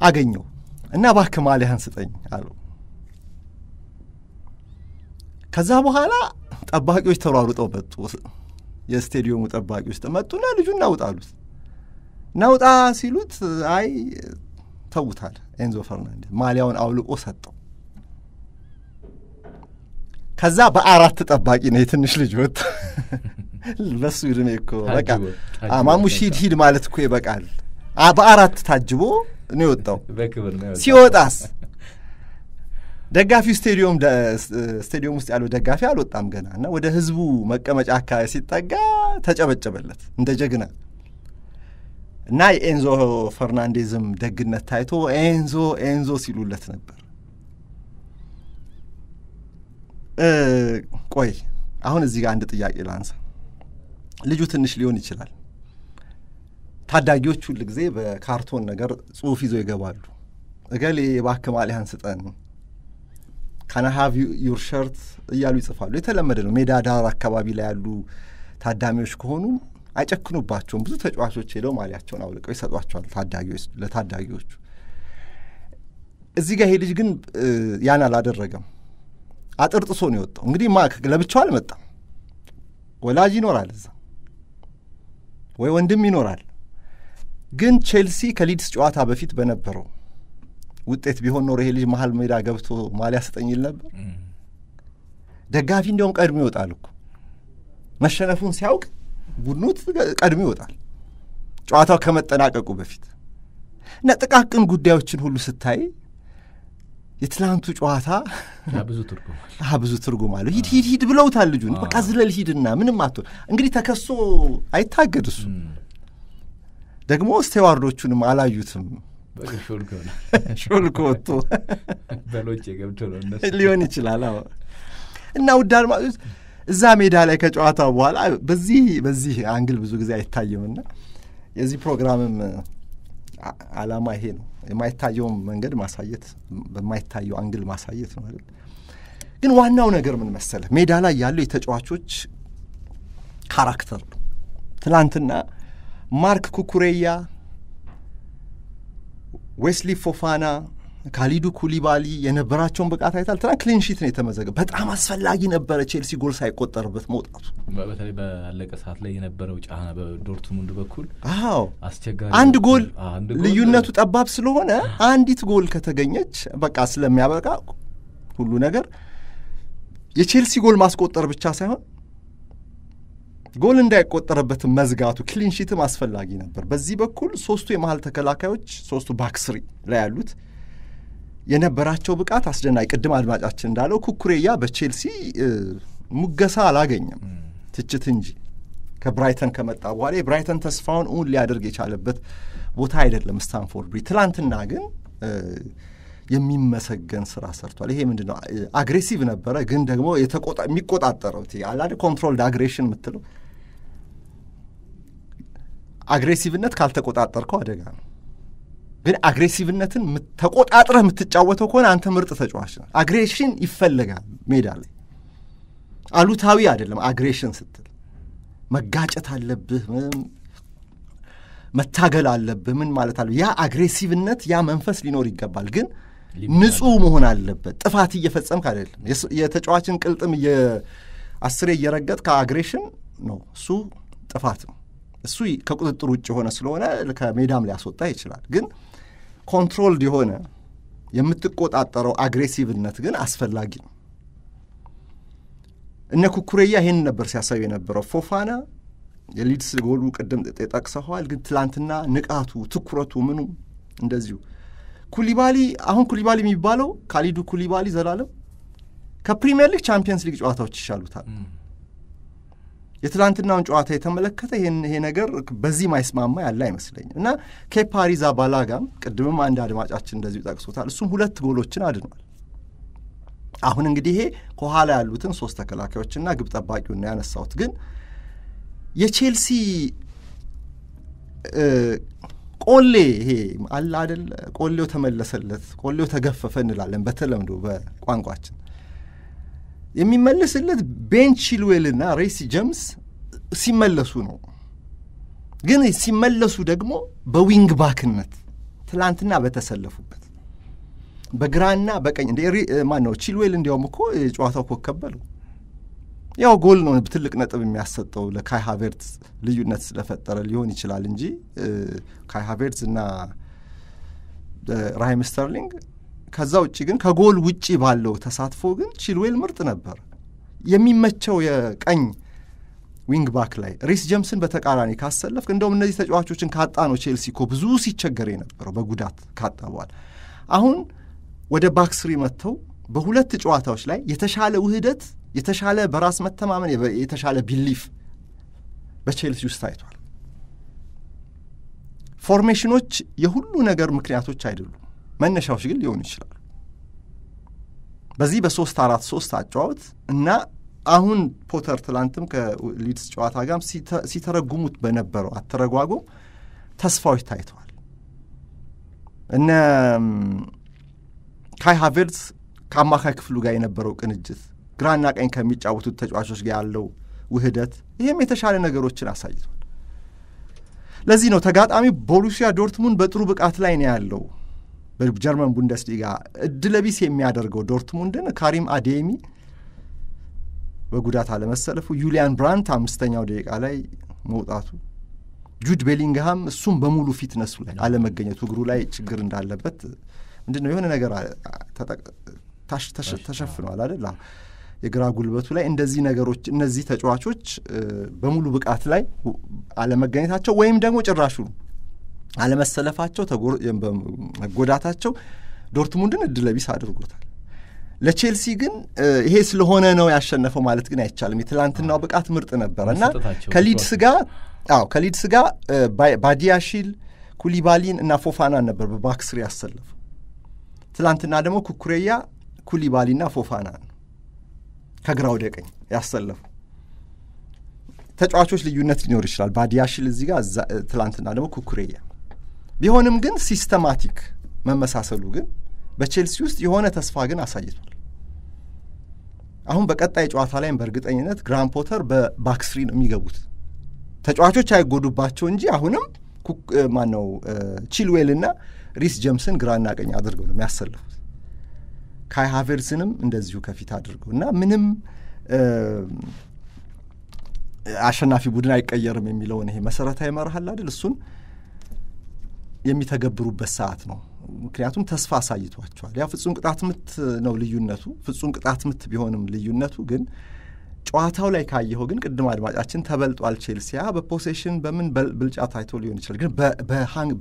አገኘው እና እባክህ ማሊያህን ስጠኝ አለው። ከዛ በኋላ ጠባቂዎች ተሯሩጠው መጡ። የስቴዲየሙ ጠባቂዎች መጡና ልጁ እናውጣ አሉት። እናውጣ ሲሉት አይ ተውታል። ኤንዞ ፈርናንዴዝ ማሊያውን አውልቆ ሰጠው። ከዛ በአራት ጠባቂ ነው የትንሽ ልጅ ወጥ [LAUGHS] በሱ እድሜ እኮ በቃ ማሙሽ ሂድ ሂድ ማለት እኮ ይበቃል። በአራት ታጅቦ ነው የወጣው። ሲወጣስ ደጋፊው ስቴዲየም ስቴዲየም ውስጥ ያለው ደጋፊ አልወጣም ገና እና ወደ ህዝቡ መቀመጫ አካባቢ ሲጠጋ ተጨበጨበለት እንደ ጀግና እና የኤንዞ ፈርናንዴዝም ደግነት ታይቶ ኤንዞ ኤንዞ ሲሉለት ነበር። ቆይ አሁን እዚህ ጋር አንድ ጥያቄ ላንሳ። ልጁ ትንሽ ሊሆን ይችላል። ታዳጊዎች ሁል ጊዜ በካርቶን ነገር ጽሁፍ ይዘው ይገባሉ። እገሌ የባክ ማሊያን ስጠን፣ ካናሃቭ ዩር ሸርት እያሉ ይጽፋሉ። የተለመደ ነው። ሜዳ ዳር አካባቢ ላይ ያሉ ታዳሚዎች ከሆኑ አይጨክኑባቸውም። ብዙ ተጫዋቾች ሄደው ማሊያቸውን አውልቀው ይሰጧቸዋል ታዳጊዎች ለታዳጊዎቹ። እዚህ ጋር ይሄ ልጅ ግን ያን አላደረገም። አጥርጥሶ ነው የወጣው። እንግዲህ ማ ለብቻው አልመጣም። ወላጅ ይኖራል እዛ ወይ ወንድም ይኖራል። ግን ቼልሲ ከሊድስ ጨዋታ በፊት በነበረው ውጤት ቢሆን ኖሮ ይሄ ልጅ መሀል ሜዳ ገብቶ ማሊያ ስጠኝ ይል ነበር። ደጋፊ እንዲያውም ቀድሞ ይወጣል እኮ መሸነፉን ሲያውቅ ቡኑት ቀድሞ ይወጣል፣ ጨዋታው ከመጠናቀቁ በፊት እና ጥቃቅን ጉዳዮችን ሁሉ ስታይ የትላንቱ ጨዋታ ብዙ ትርጉም ብዙ ትርጉም አለው። ሂድ ሂድ ሂድ ብለውታል። ልጁን በቃ ዝለል ሂድና ምንም አቶ እንግዲህ ተከሶ አይታገድ። እሱ ደግሞ ስቴዋርዶቹንም አላዩትም። ሾልኮ ወጥቶ [LAUGHS] በሎቼ ገብቶ ነው ሊሆን ይችላል። አዎ እና ውድ አድማጮች እዛ ሜዳ ላይ ከጨዋታ በኋላ በዚህ በዚህ አንግል ብዙ ጊዜ አይታየምና የዚህ ፕሮግራምም አላማ ይሄ ነው። የማይታየውን መንገድ ማሳየት በማይታየው አንግል ማሳየት ነው አይደል? ግን ዋናው ነገር ምን መሰለ ሜዳ ላይ ያለው የተጫዋቾች ካራክተር ነው። ትናንትና ማርክ ኩኩሬያ፣ ዌስሊ ፎፋና ካሊዱ ኩሊባሊ የነበራቸውን ብቃት አይታል። ትናንት ክሊንሺት ነው የተመዘገበ። በጣም አስፈላጊ ነበረ ቼልሲ ጎል ሳይቆጠርበት መውጣቱ። በተለይ ባለቀ ሰዓት ላይ የነበረው ጫና በዶርትሙንድ በኩል አዎ፣ አስቸጋሪ አንድ ጎል ልዩነቱ ጠባብ ስለሆነ አንዲት ጎል ከተገኘች በቃ ስለሚያበቃ ሁሉ ነገር የቼልሲ ጎል ማስቆጠር ብቻ ሳይሆን ጎል እንዳይቆጠርበት መዝጋቱ ክሊንሺትም አስፈላጊ ነበር። በዚህ በኩል ሶስቱ የመሀል ተከላካዮች ሶስቱ ባክስሪ ላይ ያሉት የነበራቸው ብቃት አስደናቂ። ቅድም አድማጫችን እንዳለው ኩኩሬያ በቼልሲ ሙገሳ አላገኘም፣ ትችት እንጂ ከብራይተን ከመጣ በኋላ የብራይተን ተስፋውን እውን ሊያደርግ የቻለበት ቦታ አይደለም ስታንፎርድ ብሪጅ። ትላንትና ግን የሚመሰገን ስራ ሰርቷል። ይሄ ምንድን ነው? አግሬሲቭ ነበረ፣ ግን ደግሞ የሚቆጣጠረው አላ ኮንትሮልድ አግሬሽን የምትለው አግሬሲቭነት ካልተቆጣጠርከው አደጋ ነው። ግን አግሬሲቭነትን ተቆጣጥረህ የምትጫወተው ከሆነ አንተ ምርጥ ተጫዋች ነው። አግሬሽን ይፈለጋል ሜዳ ላይ አሉታዊ አይደለም። አግሬሽን ስትል መጋጨት አለብህ፣ መታገል አለብህ። ምን ማለት አለ? ያ አግሬሲቭነት ያ መንፈስ ሊኖር ይገባል፣ ግን ንጹህ መሆን አለበት። ጥፋት እየፈጸምክ አይደለም። የተጫዋችን ቅልጥም አስሬ እየረገጥ ከአግሬሽን ነው እሱ ጥፋት ነው። እሱ ከቁጥጥር ውጭ የሆነ ስለሆነ ከሜዳም ሊያስወጣ ይችላል ግን ኮንትሮልድ የሆነ የምትቆጣጠረው አግሬሲቭነት ግን አስፈላጊ ነው። እነ ኩኩሬያ ይህን ነበር ሲያሳዩ የነበረው። ፎፋና የሊድስ ጎሉ ቅድም ጠቅሰኸዋል፣ ግን ትላንትና ንቃቱ፣ ትኩረቱ፣ ምኑ እንደዚሁ ኩሊባሊ አሁን ኩሊባሊ የሚባለው ካሊዱ ኩሊባሊ ዘላለም ከፕሪምየር ሊግ ቻምፒየንስ ሊግ ጨዋታዎች ይሻሉታል። የትላንትናውን ጨዋታ የተመለከተ ይሄ ነገር በዚህ ማይስማማ ያለ አይመስለኝም እና ኬፓ አሪዛባላጋም ቅድምም አንድ አድማጫችን እንደዚሁ ጠቅሶታል። እሱም ሁለት ጎሎችን አድኗል። አሁን እንግዲህ ይሄ ከኋላ ያሉትን ሶስት ተከላካዮችና ግብ ጠባቂውን ያነሳሁት ግን የቼልሲ ቆሌ ይሄ አለ አደለ፣ ቆሌው ተመለሰለት፣ ቆሌው ተገፈፈ እንላለን በተለምዶ በቋንቋችን የሚመለስለት ቤን ችልዌልና ሬሲ ጀምስ ሲመለሱ ነው። ግን ሲመለሱ ደግሞ በዊንግ ባክነት ትላንትና በተሰለፉበት በግራና በቀኝ ማነው ቺልዌል እንዲያውም እኮ የጨዋታው ኮከብ በለው ያው ጎል ነው ትልቅ ነጥብ የሚያሰጠው ለካይ ሃቬርት ልዩነት ስለፈጠረ ሊሆን ይችላል እንጂ ካይ ሃቬርት እና ራሂም ስተርሊንግ ከዛ ውጭ ግን ከጎል ውጭ ባለው ተሳትፎ ግን ቺልዌል ምርጥ ነበር። የሚመቸው የቀኝ ዊንግ ባክ ላይ ሪስ ጀምስን በተቃራኒ ካሰለፍክ፣ እንደውም እነዚህ ተጫዋቾችን ካጣ ነው ቼልሲ እኮ ብዙ ሲቸገር የነበረው በጉዳት ካጣ በኋላ። አሁን ወደ ባክስሪ መጥተው በሁለት ጨዋታዎች ላይ የተሻለ ውህደት፣ የተሻለ በራስ መተማመን፣ የተሻለ ቢሊፍ በቼልሲ ውስጥ ታይቷል። ፎርሜሽኖች የሁሉ ነገር ምክንያቶች አይደሉም። መነሻዎች ግን ሊሆኑ ይችላሉ። በዚህ በሶስት አራት ሶስት አጫወት እና አሁን ፖተር ትላንትም ከሊድስ ጨዋታ ጋር ሲተረጉሙት በነበረው አተረጓጎም ተስፋዎች ታይተዋል። እነ ካይ ሃቨርትዝ ከአማካይ ክፍሉ ጋር የነበረው ቅንጅት፣ ግራና ቀኝ ከሚጫወቱት ተጫዋቾች ጋር ያለው ውህደት፣ ይህም የተሻለ ነገሮችን አሳይቷል። ለዚህ ነው ተጋጣሚ ቦሩሲያ ዶርትሙንድ በጥሩ ብቃት ላይ ነው ያለው በጀርመን ቡንደስሊጋ እድለቢስ የሚያደርገው ዶርትሙንድን ካሪም አዴሚ በጉዳት አለመሰለፉ፣ ዩሊያን ብራንት አምስተኛው ደቂቃ ላይ መውጣቱ፣ ጁድ ቤሊንግሃም እሱም በሙሉ ፊትነሱ ላይ አለመገኘቱ እግሩ ላይ ችግር እንዳለበት ምንድን ነው የሆነ ነገር ተሸፍነዋል አደላ የግራ ጉልበቱ ላይ እንደዚህ ነገሮች እነዚህ ተጫዋቾች በሙሉ ብቃት ላይ አለመገኘታቸው ወይም ደግሞ ጭራሹ አለመሰለፋቸው፣ መጎዳታቸው ዶርትሙንድን እድለቢስ አድርጎታል። ለቼልሲ ግን ይሄ ስለሆነ ነው ያሸነፈው ማለት ግን አይቻልም። የትላንትናው ብቃት ምርጥ ነበረ እና ከሊድስ ጋር አዎ ከሊድስ ጋር ባዲያሺል ኩሊባሊን እና ፎፋናን ነበር በባክስሪ ያሰለፉ ትላንትና ደግሞ ኩኩሬያ ና ፎፋና ነው ከግራ ወደ ቀኝ ያሰለፉ። ተጫዋቾች ልዩነት ሊኖር ይችላል። ባዲያሽል እዚህ ጋር፣ ትላንትና ደግሞ ኩኩሬያ ቢሆንም ግን ሲስተማቲክ መመሳሰሉ ግን በቼልሲ ውስጥ የሆነ ተስፋ ግን አሳይቷል። አሁን በቀጣይ ጨዋታ ላይም በእርግጠኝነት ግራን ፖተር በባክስሪ ነው የሚገቡት። ተጫዋቾች አይጎዱባቸው እንጂ አሁንም ማነው ቺልዌል እና ሪስ ጀምስን ግራና ቀኝ አድርገው ነው የሚያሰልፉት። ካይ ሃቨርትዝንም እንደዚሁ ከፊት አድርገው እና ምንም አሸናፊ ቡድን አይቀየርም የሚለውን ይሄ መሰረታዊ መርህ አለ አይደል እሱን የሚተገብሩበት ሰዓት ነው። ምክንያቱም ተስፋ አሳይቷቸዋል። ያ ፍጹም ቅጣት ምት ነው ልዩነቱ። ፍጹም ቅጣት ምት ቢሆንም ልዩነቱ ግን ጨዋታው ላይ ካየኸው ግን ቅድም አድማጫችን ተበልጧል። ቼልሲያ በፖሴሽን በምን ብልጫ ታይቶ ሊሆን ይችላል፣ ግን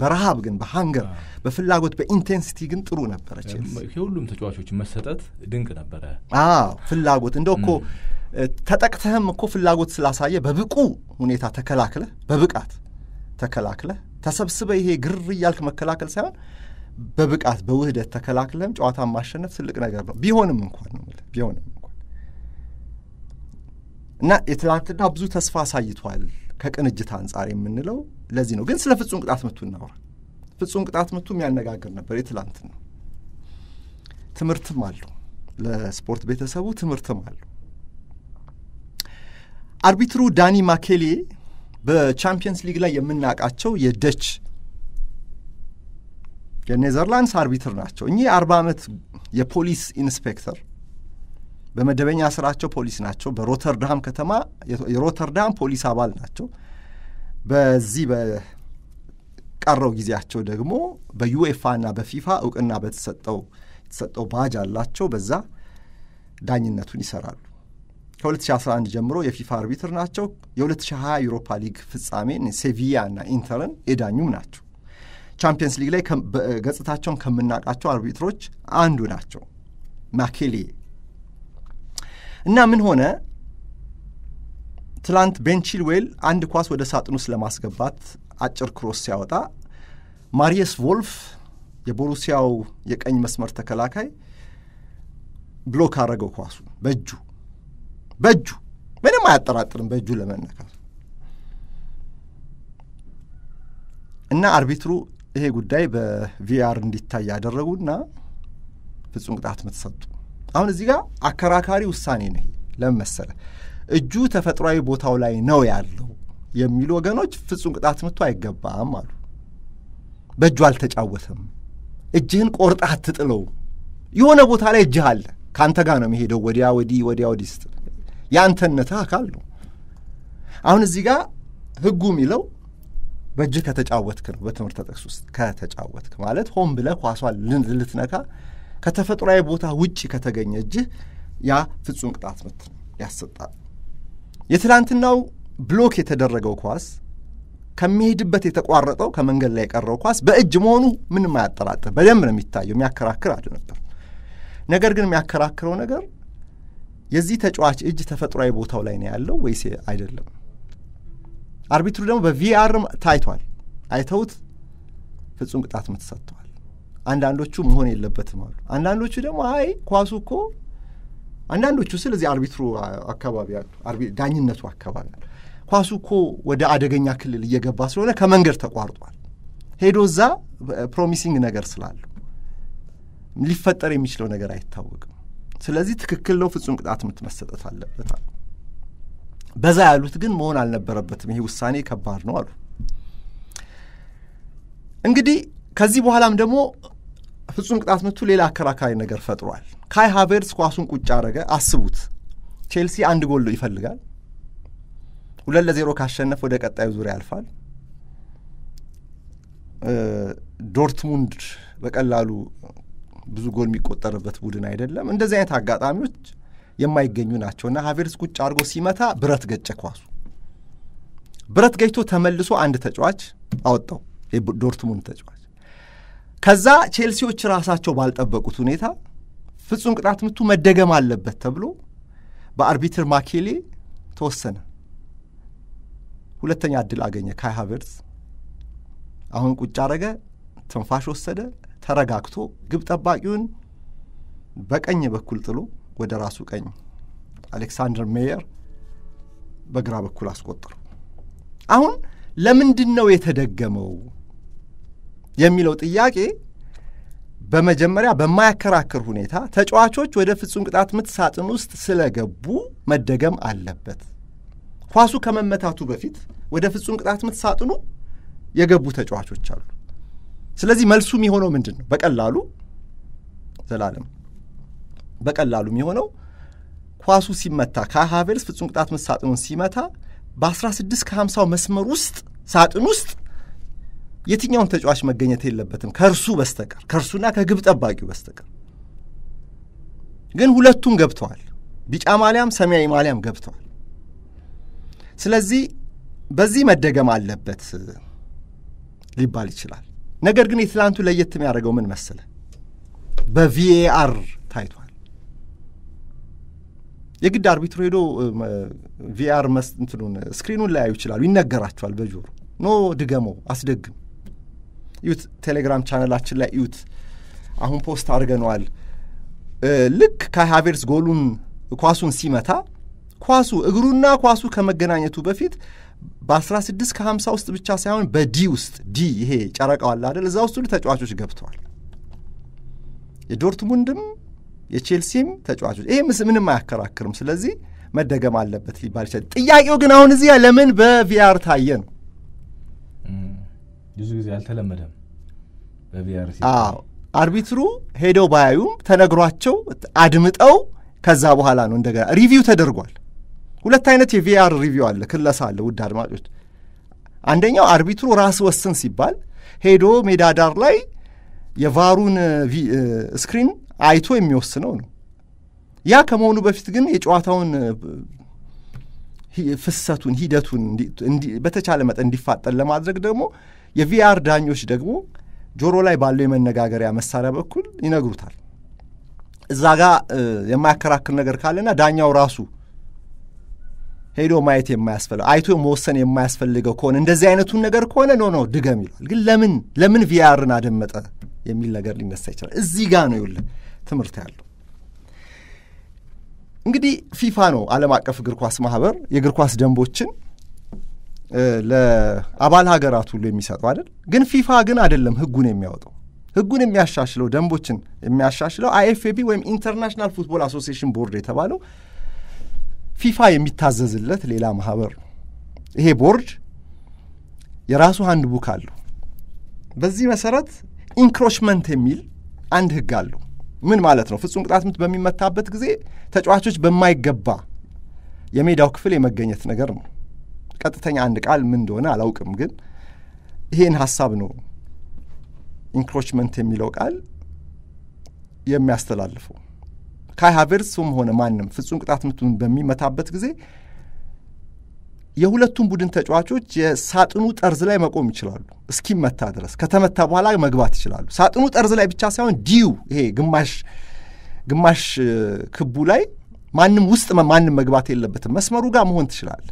በረሃብ ግን በሃንገር በፍላጎት በኢንቴንሲቲ ግን ጥሩ ነበረ። ቼልሲ የሁሉም ተጫዋቾች መሰጠት ድንቅ ነበረ። ፍላጎት እንደው እኮ ተጠቅተህም እኮ ፍላጎት ስላሳየ በብቁ ሁኔታ ተከላክለህ በብቃት ተከላክለህ ተሰብስበ ይሄ ግር እያልክ መከላከል ሳይሆን በብቃት በውህደት ተከላክለም ጨዋታ ማሸነፍ ትልቅ ነገር ነው። ቢሆንም እንኳን ነው ቢሆንም እንኳን እና የትላንትና ብዙ ተስፋ አሳይቷል ከቅንጅት አንጻር የምንለው ለዚህ ነው። ግን ስለ ፍጹም ቅጣት ምቱ እናውራ። ፍጹም ቅጣት ምቱ የሚያነጋግር ነበር የትላንት ነው። ትምህርትም አለው ለስፖርት ቤተሰቡ ትምህርትም አለው። አርቢትሩ ዳኒ ማኬሌ በቻምፒየንስ ሊግ ላይ የምናውቃቸው የደች የኔዘርላንድስ አርቢትር ናቸው። እኚህ የአርባ ዓመት የፖሊስ ኢንስፔክተር በመደበኛ ስራቸው ፖሊስ ናቸው። በሮተርዳም ከተማ የሮተርዳም ፖሊስ አባል ናቸው። በዚህ በቀረው ጊዜያቸው ደግሞ በዩኤፋ እና በፊፋ እውቅና በተሰጠው የተሰጠው ባጅ አላቸው። በዛ ዳኝነቱን ይሰራሉ። ከ2011 ጀምሮ የፊፋ አርቢትር ናቸው። የ2020 ዩሮፓ ሊግ ፍጻሜን ሴቪያ እና ኢንተርን የዳኙም ናቸው። ቻምፒየንስ ሊግ ላይ ገጽታቸውን ከምናውቃቸው አርቢትሮች አንዱ ናቸው ማኬሌ እና ምን ሆነ ትላንት ቤንቺል ዌል አንድ ኳስ ወደ ሳጥን ውስጥ ለማስገባት አጭር ክሮስ ሲያወጣ ማሪየስ ቮልፍ የቦሩሲያው የቀኝ መስመር ተከላካይ ብሎክ አረገው ኳሱ በእጁ በእጁ ምንም አያጠራጥርም። በእጁ ለመነካት እና አርቢትሩ ይሄ ጉዳይ በቪአር እንዲታይ ያደረጉና ፍጹም ቅጣት ምትሰጡ አሁን እዚህ ጋር አከራካሪ ውሳኔ ነው። ለምን እጁ ተፈጥሯዊ ቦታው ላይ ነው ያለው የሚሉ ወገኖች ፍጹም ቅጣት ምቱ አይገባም አሉ። በእጁ አልተጫወተም። እጅህን ቆርጣ አትጥለው። የሆነ ቦታ ላይ እጅህ አለ፣ ከአንተ ጋር ነው የሚሄደው። ወዲያ ወዲህ ወዲያ ወዲህ ስትል የአንተነትህ አካል ነው። አሁን እዚህ ጋር ህጉ የሚለው በእጅህ ከተጫወትክ ነው። በትምህርት ጥቅስ ውስጥ ከተጫወትክ ማለት ሆን ብለህ ኳሷን ልትነካ ከተፈጥሯዊ ቦታ ውጭ ከተገኘ እጅህ ያ ፍጹም ቅጣት ምት ያሰጣል። የትላንትናው ብሎክ የተደረገው ኳስ ከሚሄድበት የተቋረጠው ከመንገድ ላይ የቀረው ኳስ በእጅ መሆኑ ምንም አያጠራጥር። በደንብ ነው የሚታየው። የሚያከራክር አድ ነበር። ነገር ግን የሚያከራክረው ነገር የዚህ ተጫዋች እጅ ተፈጥሯዊ ቦታው ላይ ነው ያለው ወይስ አይደለም? አርቢትሩ ደግሞ በቪአር ታይቷል። አይተውት ፍጹም ቅጣት ምት ሰጥተዋል። አንዳንዶቹ መሆን የለበትም አሉ። አንዳንዶቹ ደግሞ አይ ኳሱ እኮ አንዳንዶቹ ስለዚህ አርቢትሩ አካባቢ አሉ ዳኝነቱ አካባቢ አሉ ኳሱ እኮ ወደ አደገኛ ክልል እየገባ ስለሆነ ከመንገድ ተቋርጧል። ሄዶ እዛ ፕሮሚሲንግ ነገር ስላሉ ሊፈጠር የሚችለው ነገር አይታወቅም። ስለዚህ ትክክል ነው፣ ፍጹም ቅጣት ምት መሰጠት አለበት በዛ ያሉት ግን መሆን አልነበረበትም፣ ይሄ ውሳኔ ከባድ ነው አሉ። እንግዲህ ከዚህ በኋላም ደግሞ ፍጹም ቅጣት ምቱ ሌላ አከራካሪ ነገር ፈጥሯል። ካይ ሃቨርትዝ ኳሱን ቁጭ አረገ። አስቡት፣ ቼልሲ አንድ ጎል ይፈልጋል። ሁለት ለዜሮ ካሸነፍ ወደ ቀጣዩ ዙሪያ ያልፋል። ዶርትሙንድ በቀላሉ ብዙ ጎል የሚቆጠርበት ቡድን አይደለም። እንደዚህ አይነት አጋጣሚዎች የማይገኙ እና ሀቬርስ ቁጭ አድርጎ ሲመታ ብረት ገጨ። ኳሱ ብረት ገጭቶ ተመልሶ አንድ ተጫዋች አወጣው፣ የዶርትሙንድ ተጫዋች። ከዛ ቼልሲዎች ራሳቸው ባልጠበቁት ሁኔታ ፍጹም ቅጣት ምቱ መደገም አለበት ተብሎ በአርቢትር ማኬሌ ተወሰነ። ሁለተኛ እድል አገኘ ካይ ሀቬርስ አሁን ቁጭ አረገ፣ ትንፋሽ ወሰደ። ተረጋግቶ ግብ ጠባቂውን በቀኝ በኩል ጥሎ ወደ ራሱ ቀኝ አሌክሳንደር ሜየር በግራ በኩል አስቆጠሩ። አሁን ለምንድን ነው የተደገመው የሚለው ጥያቄ በመጀመሪያ በማያከራክር ሁኔታ ተጫዋቾች ወደ ፍጹም ቅጣት ምት ሳጥን ውስጥ ስለገቡ መደገም አለበት። ኳሱ ከመመታቱ በፊት ወደ ፍጹም ቅጣት ምት ሳጥኑ የገቡ ተጫዋቾች አሉ። ስለዚህ መልሱ የሚሆነው ምንድን ነው? በቀላሉ ዘላለም በቀላሉ የሚሆነው ኳሱ ሲመታ ከሀቬልስ ፍጹም ቅጣት ምት ሳጥኑን ሲመታ በ16 ከ50 መስመር ውስጥ ሳጥን ውስጥ የትኛውን ተጫዋች መገኘት የለበትም ከእርሱ በስተቀር ከእርሱና ከግብ ጠባቂው በስተቀር። ግን ሁለቱም ገብተዋል። ቢጫ ማሊያም ሰማያዊ ማሊያም ገብተዋል። ስለዚህ በዚህ መደገም አለበት ሊባል ይችላል። ነገር ግን የትላንቱ ለየት የሚያደርገው ምን መሰለ? በቪኤአር ታይቷል። የግድ አርቢትሮ ሄዶ ቪአር እንትኑን ስክሪኑን ላያዩ ይችላሉ። ይነገራቸዋል በጆሮ ኖ ድገመው፣ አስደግም። ዩት ቴሌግራም ቻነላችን ላይ ዩት አሁን ፖስት አድርገነዋል። ልክ ከሃቬርስ ጎሉን ኳሱን ሲመታ ኳሱ እግሩና ኳሱ ከመገናኘቱ በፊት በ16 ከ50 ውስጥ ብቻ ሳይሆን በዲ ውስጥ ዲ ይሄ ጨረቃው አለ አደል እዛ ውስጥ ሁሉ ተጫዋቾች ገብተዋል። የዶርትሙንድም የቼልሲም ተጫዋቾች ይሄ ምንም አያከራክርም። ስለዚህ መደገም አለበት ሊባል ይችላል። ጥያቄው ግን አሁን እዚያ ለምን በቪአር ታየ ነው። ብዙ ጊዜ አልተለመደም በቪአር አርቢትሩ ሄደው ባያዩም ተነግሯቸው አድምጠው ከዛ በኋላ ነው እንደገና ሪቪው ተደርጓል። ሁለት አይነት የቪአር ሪቪው አለ፣ ክለሳ አለ። ውድ አድማጮች፣ አንደኛው አርቢትሩ ራስ ወስን ሲባል ሄዶ ሜዳ ዳር ላይ የቫሩን ስክሪን አይቶ የሚወስነው ነው። ያ ከመሆኑ በፊት ግን የጨዋታውን ፍሰቱን ሂደቱን በተቻለ መጠን እንዲፋጠን ለማድረግ ደግሞ የቪአር ዳኞች ደግሞ ጆሮ ላይ ባለው የመነጋገሪያ መሳሪያ በኩል ይነግሩታል። እዛ ጋ የማያከራክር ነገር ካለና ዳኛው ራሱ ሄዶ ማየት የማያስፈልገው አይቶ መወሰን የማያስፈልገው ከሆነ እንደዚህ አይነቱን ነገር ከሆነ ኖ ኖ ድገም ይሏል። ግን ለምን ለምን ቪያርን አደመጠ የሚል ነገር ሊነሳ ይችላል። እዚህ ጋር ነው ይኸውልህ ትምህርት ያለው እንግዲህ ፊፋ ነው ዓለም አቀፍ እግር ኳስ ማህበር የእግር ኳስ ደንቦችን ለአባል ሀገራት ሁሉ የሚሰጠው አይደል። ግን ፊፋ ግን አይደለም ህጉን የሚያወጣው ህጉን የሚያሻሽለው ደንቦችን የሚያሻሽለው አይኤፍኤቢ ወይም ኢንተርናሽናል ፉትቦል አሶሲሽን ቦርድ የተባለው ፊፋ የሚታዘዝለት ሌላ ማህበር ነው። ይሄ ቦርድ የራሱ አንድ ቡክ አለው። በዚህ መሰረት ኢንክሮችመንት የሚል አንድ ህግ አለው። ምን ማለት ነው? ፍጹም ቅጣት ምት በሚመታበት ጊዜ ተጫዋቾች በማይገባ የሜዳው ክፍል የመገኘት ነገር ነው። ቀጥተኛ አንድ ቃል ምን እንደሆነ አላውቅም፣ ግን ይሄን ሀሳብ ነው ኢንክሮችመንት የሚለው ቃል የሚያስተላልፈው። ካይ ሃቨርትዝም ሆነ ማንም ፍጹም ቅጣት ምቱን በሚመታበት ጊዜ የሁለቱም ቡድን ተጫዋቾች የሳጥኑ ጠርዝ ላይ መቆም ይችላሉ። እስኪመታ ድረስ ከተመታ በኋላ መግባት ይችላሉ። ሳጥኑ ጠርዝ ላይ ብቻ ሳይሆን ዲዩ ይሄ ግማሽ ግማሽ ክቡ ላይ ማንም ውስጥ ማንም መግባት የለበትም መስመሩ ጋር መሆን ትችላል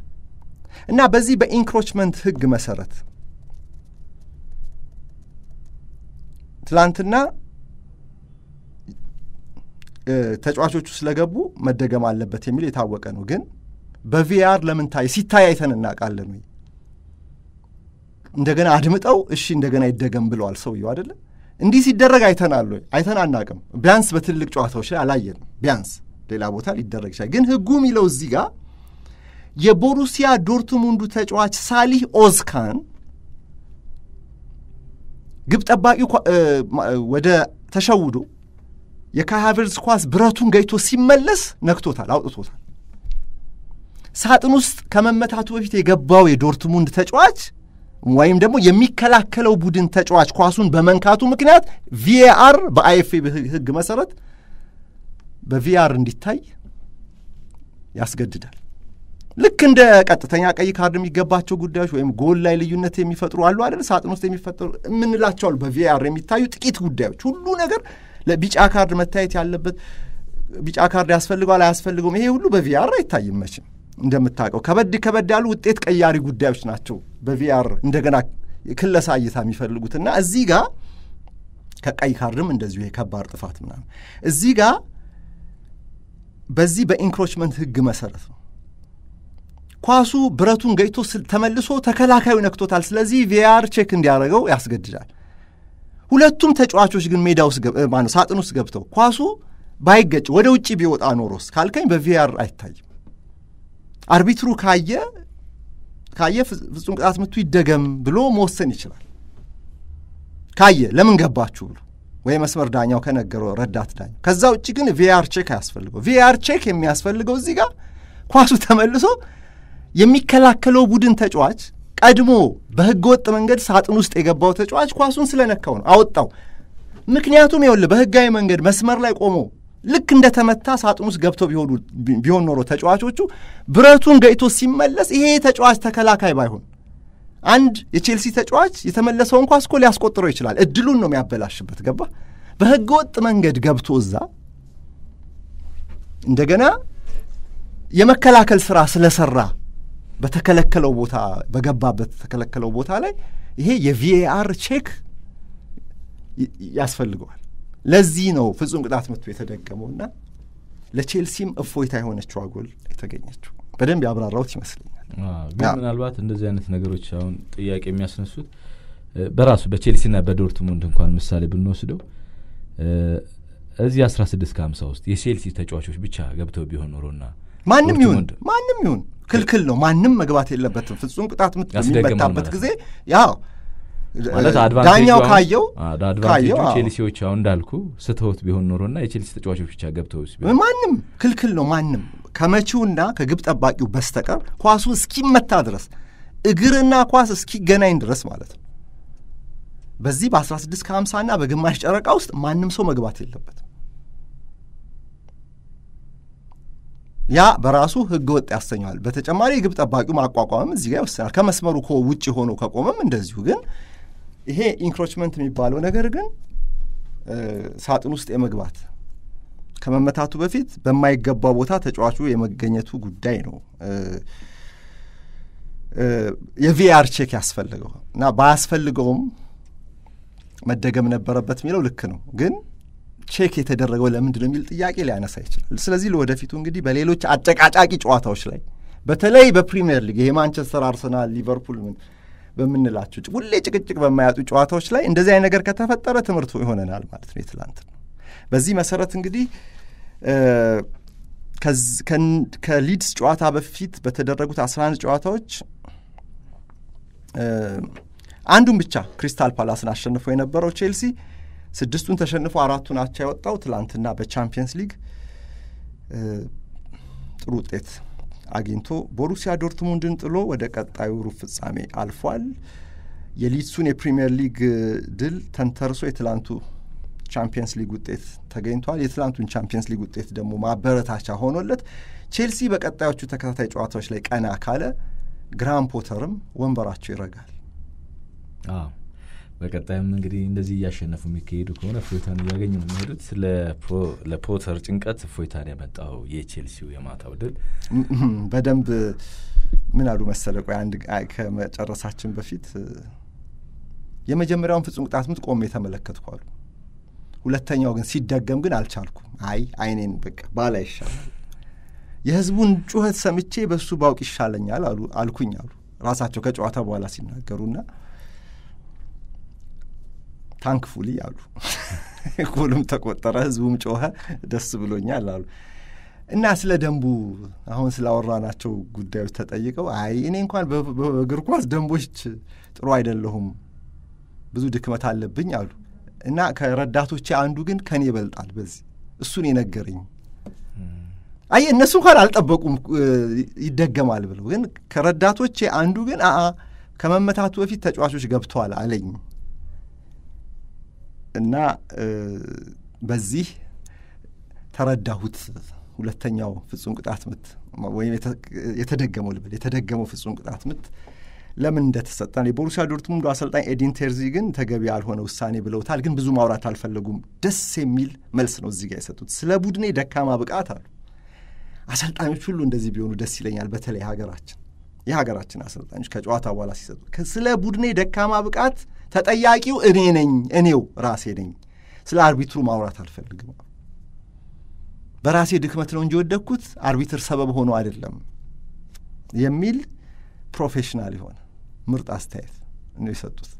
እና በዚህ በኢንክሮችመንት ህግ መሰረት ትላንትና ተጫዋቾቹ ስለገቡ መደገም አለበት የሚል የታወቀ ነው። ግን በቪአር ለምን ታይ ሲታይ አይተን እናውቃለን ወይ? እንደገና አድምጠው እሺ እንደገና ይደገም ብለዋል ሰውየው አይደለም። እንዲህ ሲደረግ አይተናል ወይ? አይተን አናውቅም። ቢያንስ በትልቅ ጨዋታዎች ላይ አላየንም። ቢያንስ ሌላ ቦታ ሊደረግ ይችላል። ግን ህጉ የሚለው እዚህ ጋር የቦሩሲያ ዶርትሙንዱ ተጫዋች ሳሊህ ኦዝካን ግብ ጠባቂ ወደ ተሸውዶ የካሃቨርዝ ኳስ ብረቱን ገይቶ ሲመለስ ነክቶታል፣ አውጥቶታል። ሳጥን ውስጥ ከመመታቱ በፊት የገባው የዶርትሙንድ ተጫዋች ወይም ደግሞ የሚከላከለው ቡድን ተጫዋች ኳሱን በመንካቱ ምክንያት ቪኤአር በአይኤፍኤ ህግ መሰረት በቪአር እንዲታይ ያስገድዳል። ልክ እንደ ቀጥተኛ ቀይ ካርድ የሚገባቸው ጉዳዮች ወይም ጎል ላይ ልዩነት የሚፈጥሩ አሉ አይደል? ሳጥን ውስጥ የሚፈጥሩ የምንላቸው አሉ። በቪአር የሚታዩ ጥቂት ጉዳዮች ሁሉ ነገር ለቢጫ ካርድ መታየት ያለበት ቢጫ ካርድ ያስፈልገዋል አያስፈልገውም፣ ይሄ ሁሉ በቪአር አይታይም መቼም እንደምታውቀው ከበድ ከበድ ያሉ ውጤት ቀያሪ ጉዳዮች ናቸው በቪአር እንደገና ክለሳ እይታ የሚፈልጉትና እዚህ ጋር ከቀይ ካርድም እንደዚሁ ከባድ ጥፋት ምናምን እዚህ ጋር በዚህ በኢንክሮችመንት ህግ መሰረት ነው ኳሱ ብረቱን ገይቶ ተመልሶ ተከላካዩ ነክቶታል። ስለዚህ ቪአር ቼክ እንዲያደርገው ያስገድዳል። ሁለቱም ተጫዋቾች ግን ሜዳ ውስጥ ሳጥን ውስጥ ገብተው ኳሱ ባይገጭ ወደ ውጭ ቢወጣ ኖሮስ ካልከኝ በቪአር አይታይም። አርቢትሩ ካየ ካየ ፍጹም ቅጣት ምቱ ይደገም ብሎ መወሰን ይችላል። ካየ ለምን ገባችሁ ብሎ ወይ መስመር ዳኛው ከነገረው ረዳት ዳኛው። ከዛ ውጭ ግን ቪአር ቼክ አያስፈልገው። ቪአር ቼክ የሚያስፈልገው እዚህ ጋር ኳሱ ተመልሶ የሚከላከለው ቡድን ተጫዋች ቀድሞ በህገ ወጥ መንገድ ሳጥን ውስጥ የገባው ተጫዋች ኳሱን ስለነካው ነው አወጣው። ምክንያቱም ይኸውልህ በህጋዊ መንገድ መስመር ላይ ቆሞ ልክ እንደተመታ ሳጥን ውስጥ ገብቶ ቢሆን ኖሮ ተጫዋቾቹ ብረቱን ገይቶ ሲመለስ ይሄ ተጫዋች ተከላካይ ባይሆን አንድ የቼልሲ ተጫዋች የተመለሰውን ኳስ እኮ ሊያስቆጥረው ይችላል። እድሉን ነው የሚያበላሽበት። ገባ በህገ ወጥ መንገድ ገብቶ እዛ እንደገና የመከላከል ስራ ስለሰራ በተከለከለው ቦታ በገባበት ተከለከለው ቦታ ላይ ይሄ የቪኤአር ቼክ ያስፈልገዋል። ለዚህ ነው ፍጹም ቅጣት ምቱ የተደገመውና ለቼልሲም እፎይታ የሆነችው አጎል የተገኘችው። በደንብ ያብራራውት ይመስለኛል። ግን ምናልባት እንደዚህ አይነት ነገሮች አሁን ጥያቄ የሚያስነሱት በራሱ በቼልሲና በዶርትሙንድ እንኳን ምሳሌ ብንወስደው እዚህ አስራ ስድስት ከሀምሳ ውስጥ የቼልሲ ተጫዋቾች ብቻ ገብተው ቢሆን ኖሮና ማንም ይሁን ማንም ይሁን ክልክል ነው። ማንም መግባት የለበትም። ፍጹም ቅጣት ምት በሚመታበት ጊዜ ያው ዳኛው ካየው ካየው ቼልሲዎች አሁን እንዳልኩ ስተውት ቢሆን ኖሮና የቼልሲ ተጫዋቾች ብቻ ገብተው ማንም ክልክል ነው። ማንም ከመቺውና ከግብ ጠባቂው በስተቀር ኳሱ እስኪመታ ድረስ እግርና ኳስ እስኪገናኝ ድረስ ማለት ነው። በዚህ በ16 ከ50 እና በግማሽ ጨረቃ ውስጥ ማንም ሰው መግባት የለበትም። ያ በራሱ ህገ ወጥ ያሰኘዋል። በተጨማሪ የግብ ጠባቂው ማቋቋምም እዚህ ጋር ይወስናል። ከመስመሩ ውጭ ሆኖ ከቆመም እንደዚሁ። ግን ይሄ ኢንክሮችመንት የሚባለው ነገር ግን ሳጥን ውስጥ የመግባት ከመመታቱ በፊት በማይገባ ቦታ ተጫዋቹ የመገኘቱ ጉዳይ ነው የቪአር ቼክ ያስፈልገው እና ባያስፈልገውም መደገም ነበረበት የሚለው ልክ ነው ግን ቼክ የተደረገው ለምንድ ነው የሚል ጥያቄ ሊያነሳ ይችላል። ስለዚህ ለወደፊቱ እንግዲህ በሌሎች አጨቃጫቂ ጨዋታዎች ላይ በተለይ በፕሪሚየር ሊግ ይሄ ማንቸስተር፣ አርሰናል፣ ሊቨርፑል ምን በምንላቸው ሁሌ ጭቅጭቅ በማያጡ ጨዋታዎች ላይ እንደዚህ አይነት ነገር ከተፈጠረ ትምህርቱ ይሆነናል ማለት ነው። የትላንት ነው። በዚህ መሰረት እንግዲህ ከሊድስ ጨዋታ በፊት በተደረጉት 11 ጨዋታዎች አንዱን ብቻ ክሪስታል ፓላስን አሸንፎ የነበረው ቼልሲ ስድስቱን ተሸንፎ አራቱን አቻ ያወጣው ትላንትና በቻምፒየንስ ሊግ ጥሩ ውጤት አግኝቶ ቦሩሲያ ዶርትሙንድን ጥሎ ወደ ቀጣዩ ሩብ ፍጻሜ አልፏል። የሊድሱን የፕሪምየር ሊግ ድል ተንተርሶ የትላንቱ ቻምፒየንስ ሊግ ውጤት ተገኝቷል። የትላንቱን ቻምፒየንስ ሊግ ውጤት ደግሞ ማበረታቻ ሆኖለት ቼልሲ በቀጣዮቹ ተከታታይ ጨዋታዎች ላይ ቀና ካለ ግራም ፖተርም ወንበራቸው ይረጋል። በቀጣይም እንግዲህ እንደዚህ እያሸነፉ የሚካሄዱ ከሆነ ፎይታን እያገኙ ነው የሚሄዱት። ለፖተር ጭንቀት እፎይታን ያመጣው የቼልሲው የማታው ድል [CLEARS THROAT] በደንብ ምን አሉ መሰለ፣ ቆይ አንድ ከመጨረሳችን በፊት የመጀመሪያውን ፍጹም ቅጣት ምት ቆሜ የተመለከትኩ አሉ። ሁለተኛው ግን ሲደገም ግን አልቻልኩም። አይ አይኔን በቃ ባላ ይሻላል፣ የህዝቡን ጩኸት ሰምቼ በሱ ባውቅ ይሻለኛል አሉ አልኩኝ አሉ ራሳቸው ከጨዋታ በኋላ ሲናገሩና ታንክፉሊ አሉ። ጎልም ተቆጠረ፣ ህዝቡም ጮኸ፣ ደስ ብሎኛል አሉ። እና ስለ ደንቡ አሁን ስላወራናቸው ጉዳዮች ተጠይቀው አይ እኔ እንኳን በእግር ኳስ ደንቦች ጥሩ አይደለሁም፣ ብዙ ድክመት አለብኝ አሉ። እና ከረዳቶቼ አንዱ ግን ከኔ ይበልጣል በዚህ እሱን የነገረኝ አይ እነሱ እንኳን አልጠበቁም ይደገማል ብለው ግን ከረዳቶቼ አንዱ ግን አ ከመመታቱ በፊት ተጫዋቾች ገብተዋል አለኝ። እና በዚህ ተረዳሁት። ሁለተኛው ፍጹም ቅጣት ምት ወይም የተደገመው ልበል የተደገመው ፍጹም ቅጣት ምት ለምን እንደተሰጠ የቦሩሲያ ዶርትሙንዱ አሰልጣኝ ኤዲን ቴርዚ ግን ተገቢ ያልሆነ ውሳኔ ብለውታል። ግን ብዙ ማውራት አልፈለጉም። ደስ የሚል መልስ ነው እዚህ ጋር የሰጡት። ስለ ቡድኔ ደካማ ብቃት አሉ። አሰልጣኞች ሁሉ እንደዚህ ቢሆኑ ደስ ይለኛል። በተለይ ሀገራችን የሀገራችን አሰልጣኞች ከጨዋታ በኋላ ሲሰጡ ስለ ቡድኔ ደካማ ብቃት ተጠያቂው እኔ ነኝ፣ እኔው ራሴ ነኝ። ስለ አርቢትሩ ማውራት አልፈልግም። በራሴ ድክመት ነው እንጂ ወደግኩት፣ አርቢትር ሰበብ ሆኖ አይደለም የሚል ፕሮፌሽናል የሆነ ምርጥ አስተያየት ነው የሰጡት።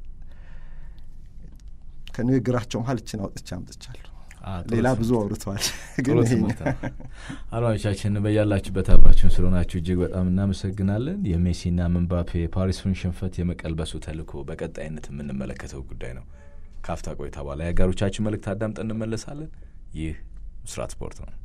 ከንግግራቸው መሀል እችን አውጥቼ አምጥቻለሁ። ሌላ ብዙ አውርተዋል። [LAUGHS] ግን [LAUGHS] አድማጮቻችን በያላችሁበት አብራችሁን ስለሆናችሁ እጅግ በጣም እናመሰግናለን። የሜሲና ምንባፔ የፓሪሱን ሽንፈት የመቀልበሱ ተልኮ በቀጣይነት የምንመለከተው ጉዳይ ነው። ካፍታ ቆይታ በኋላ የአጋሮቻችን መልእክት አዳምጠን እንመለሳለን። ይህ ምስራት ስፖርት ነው።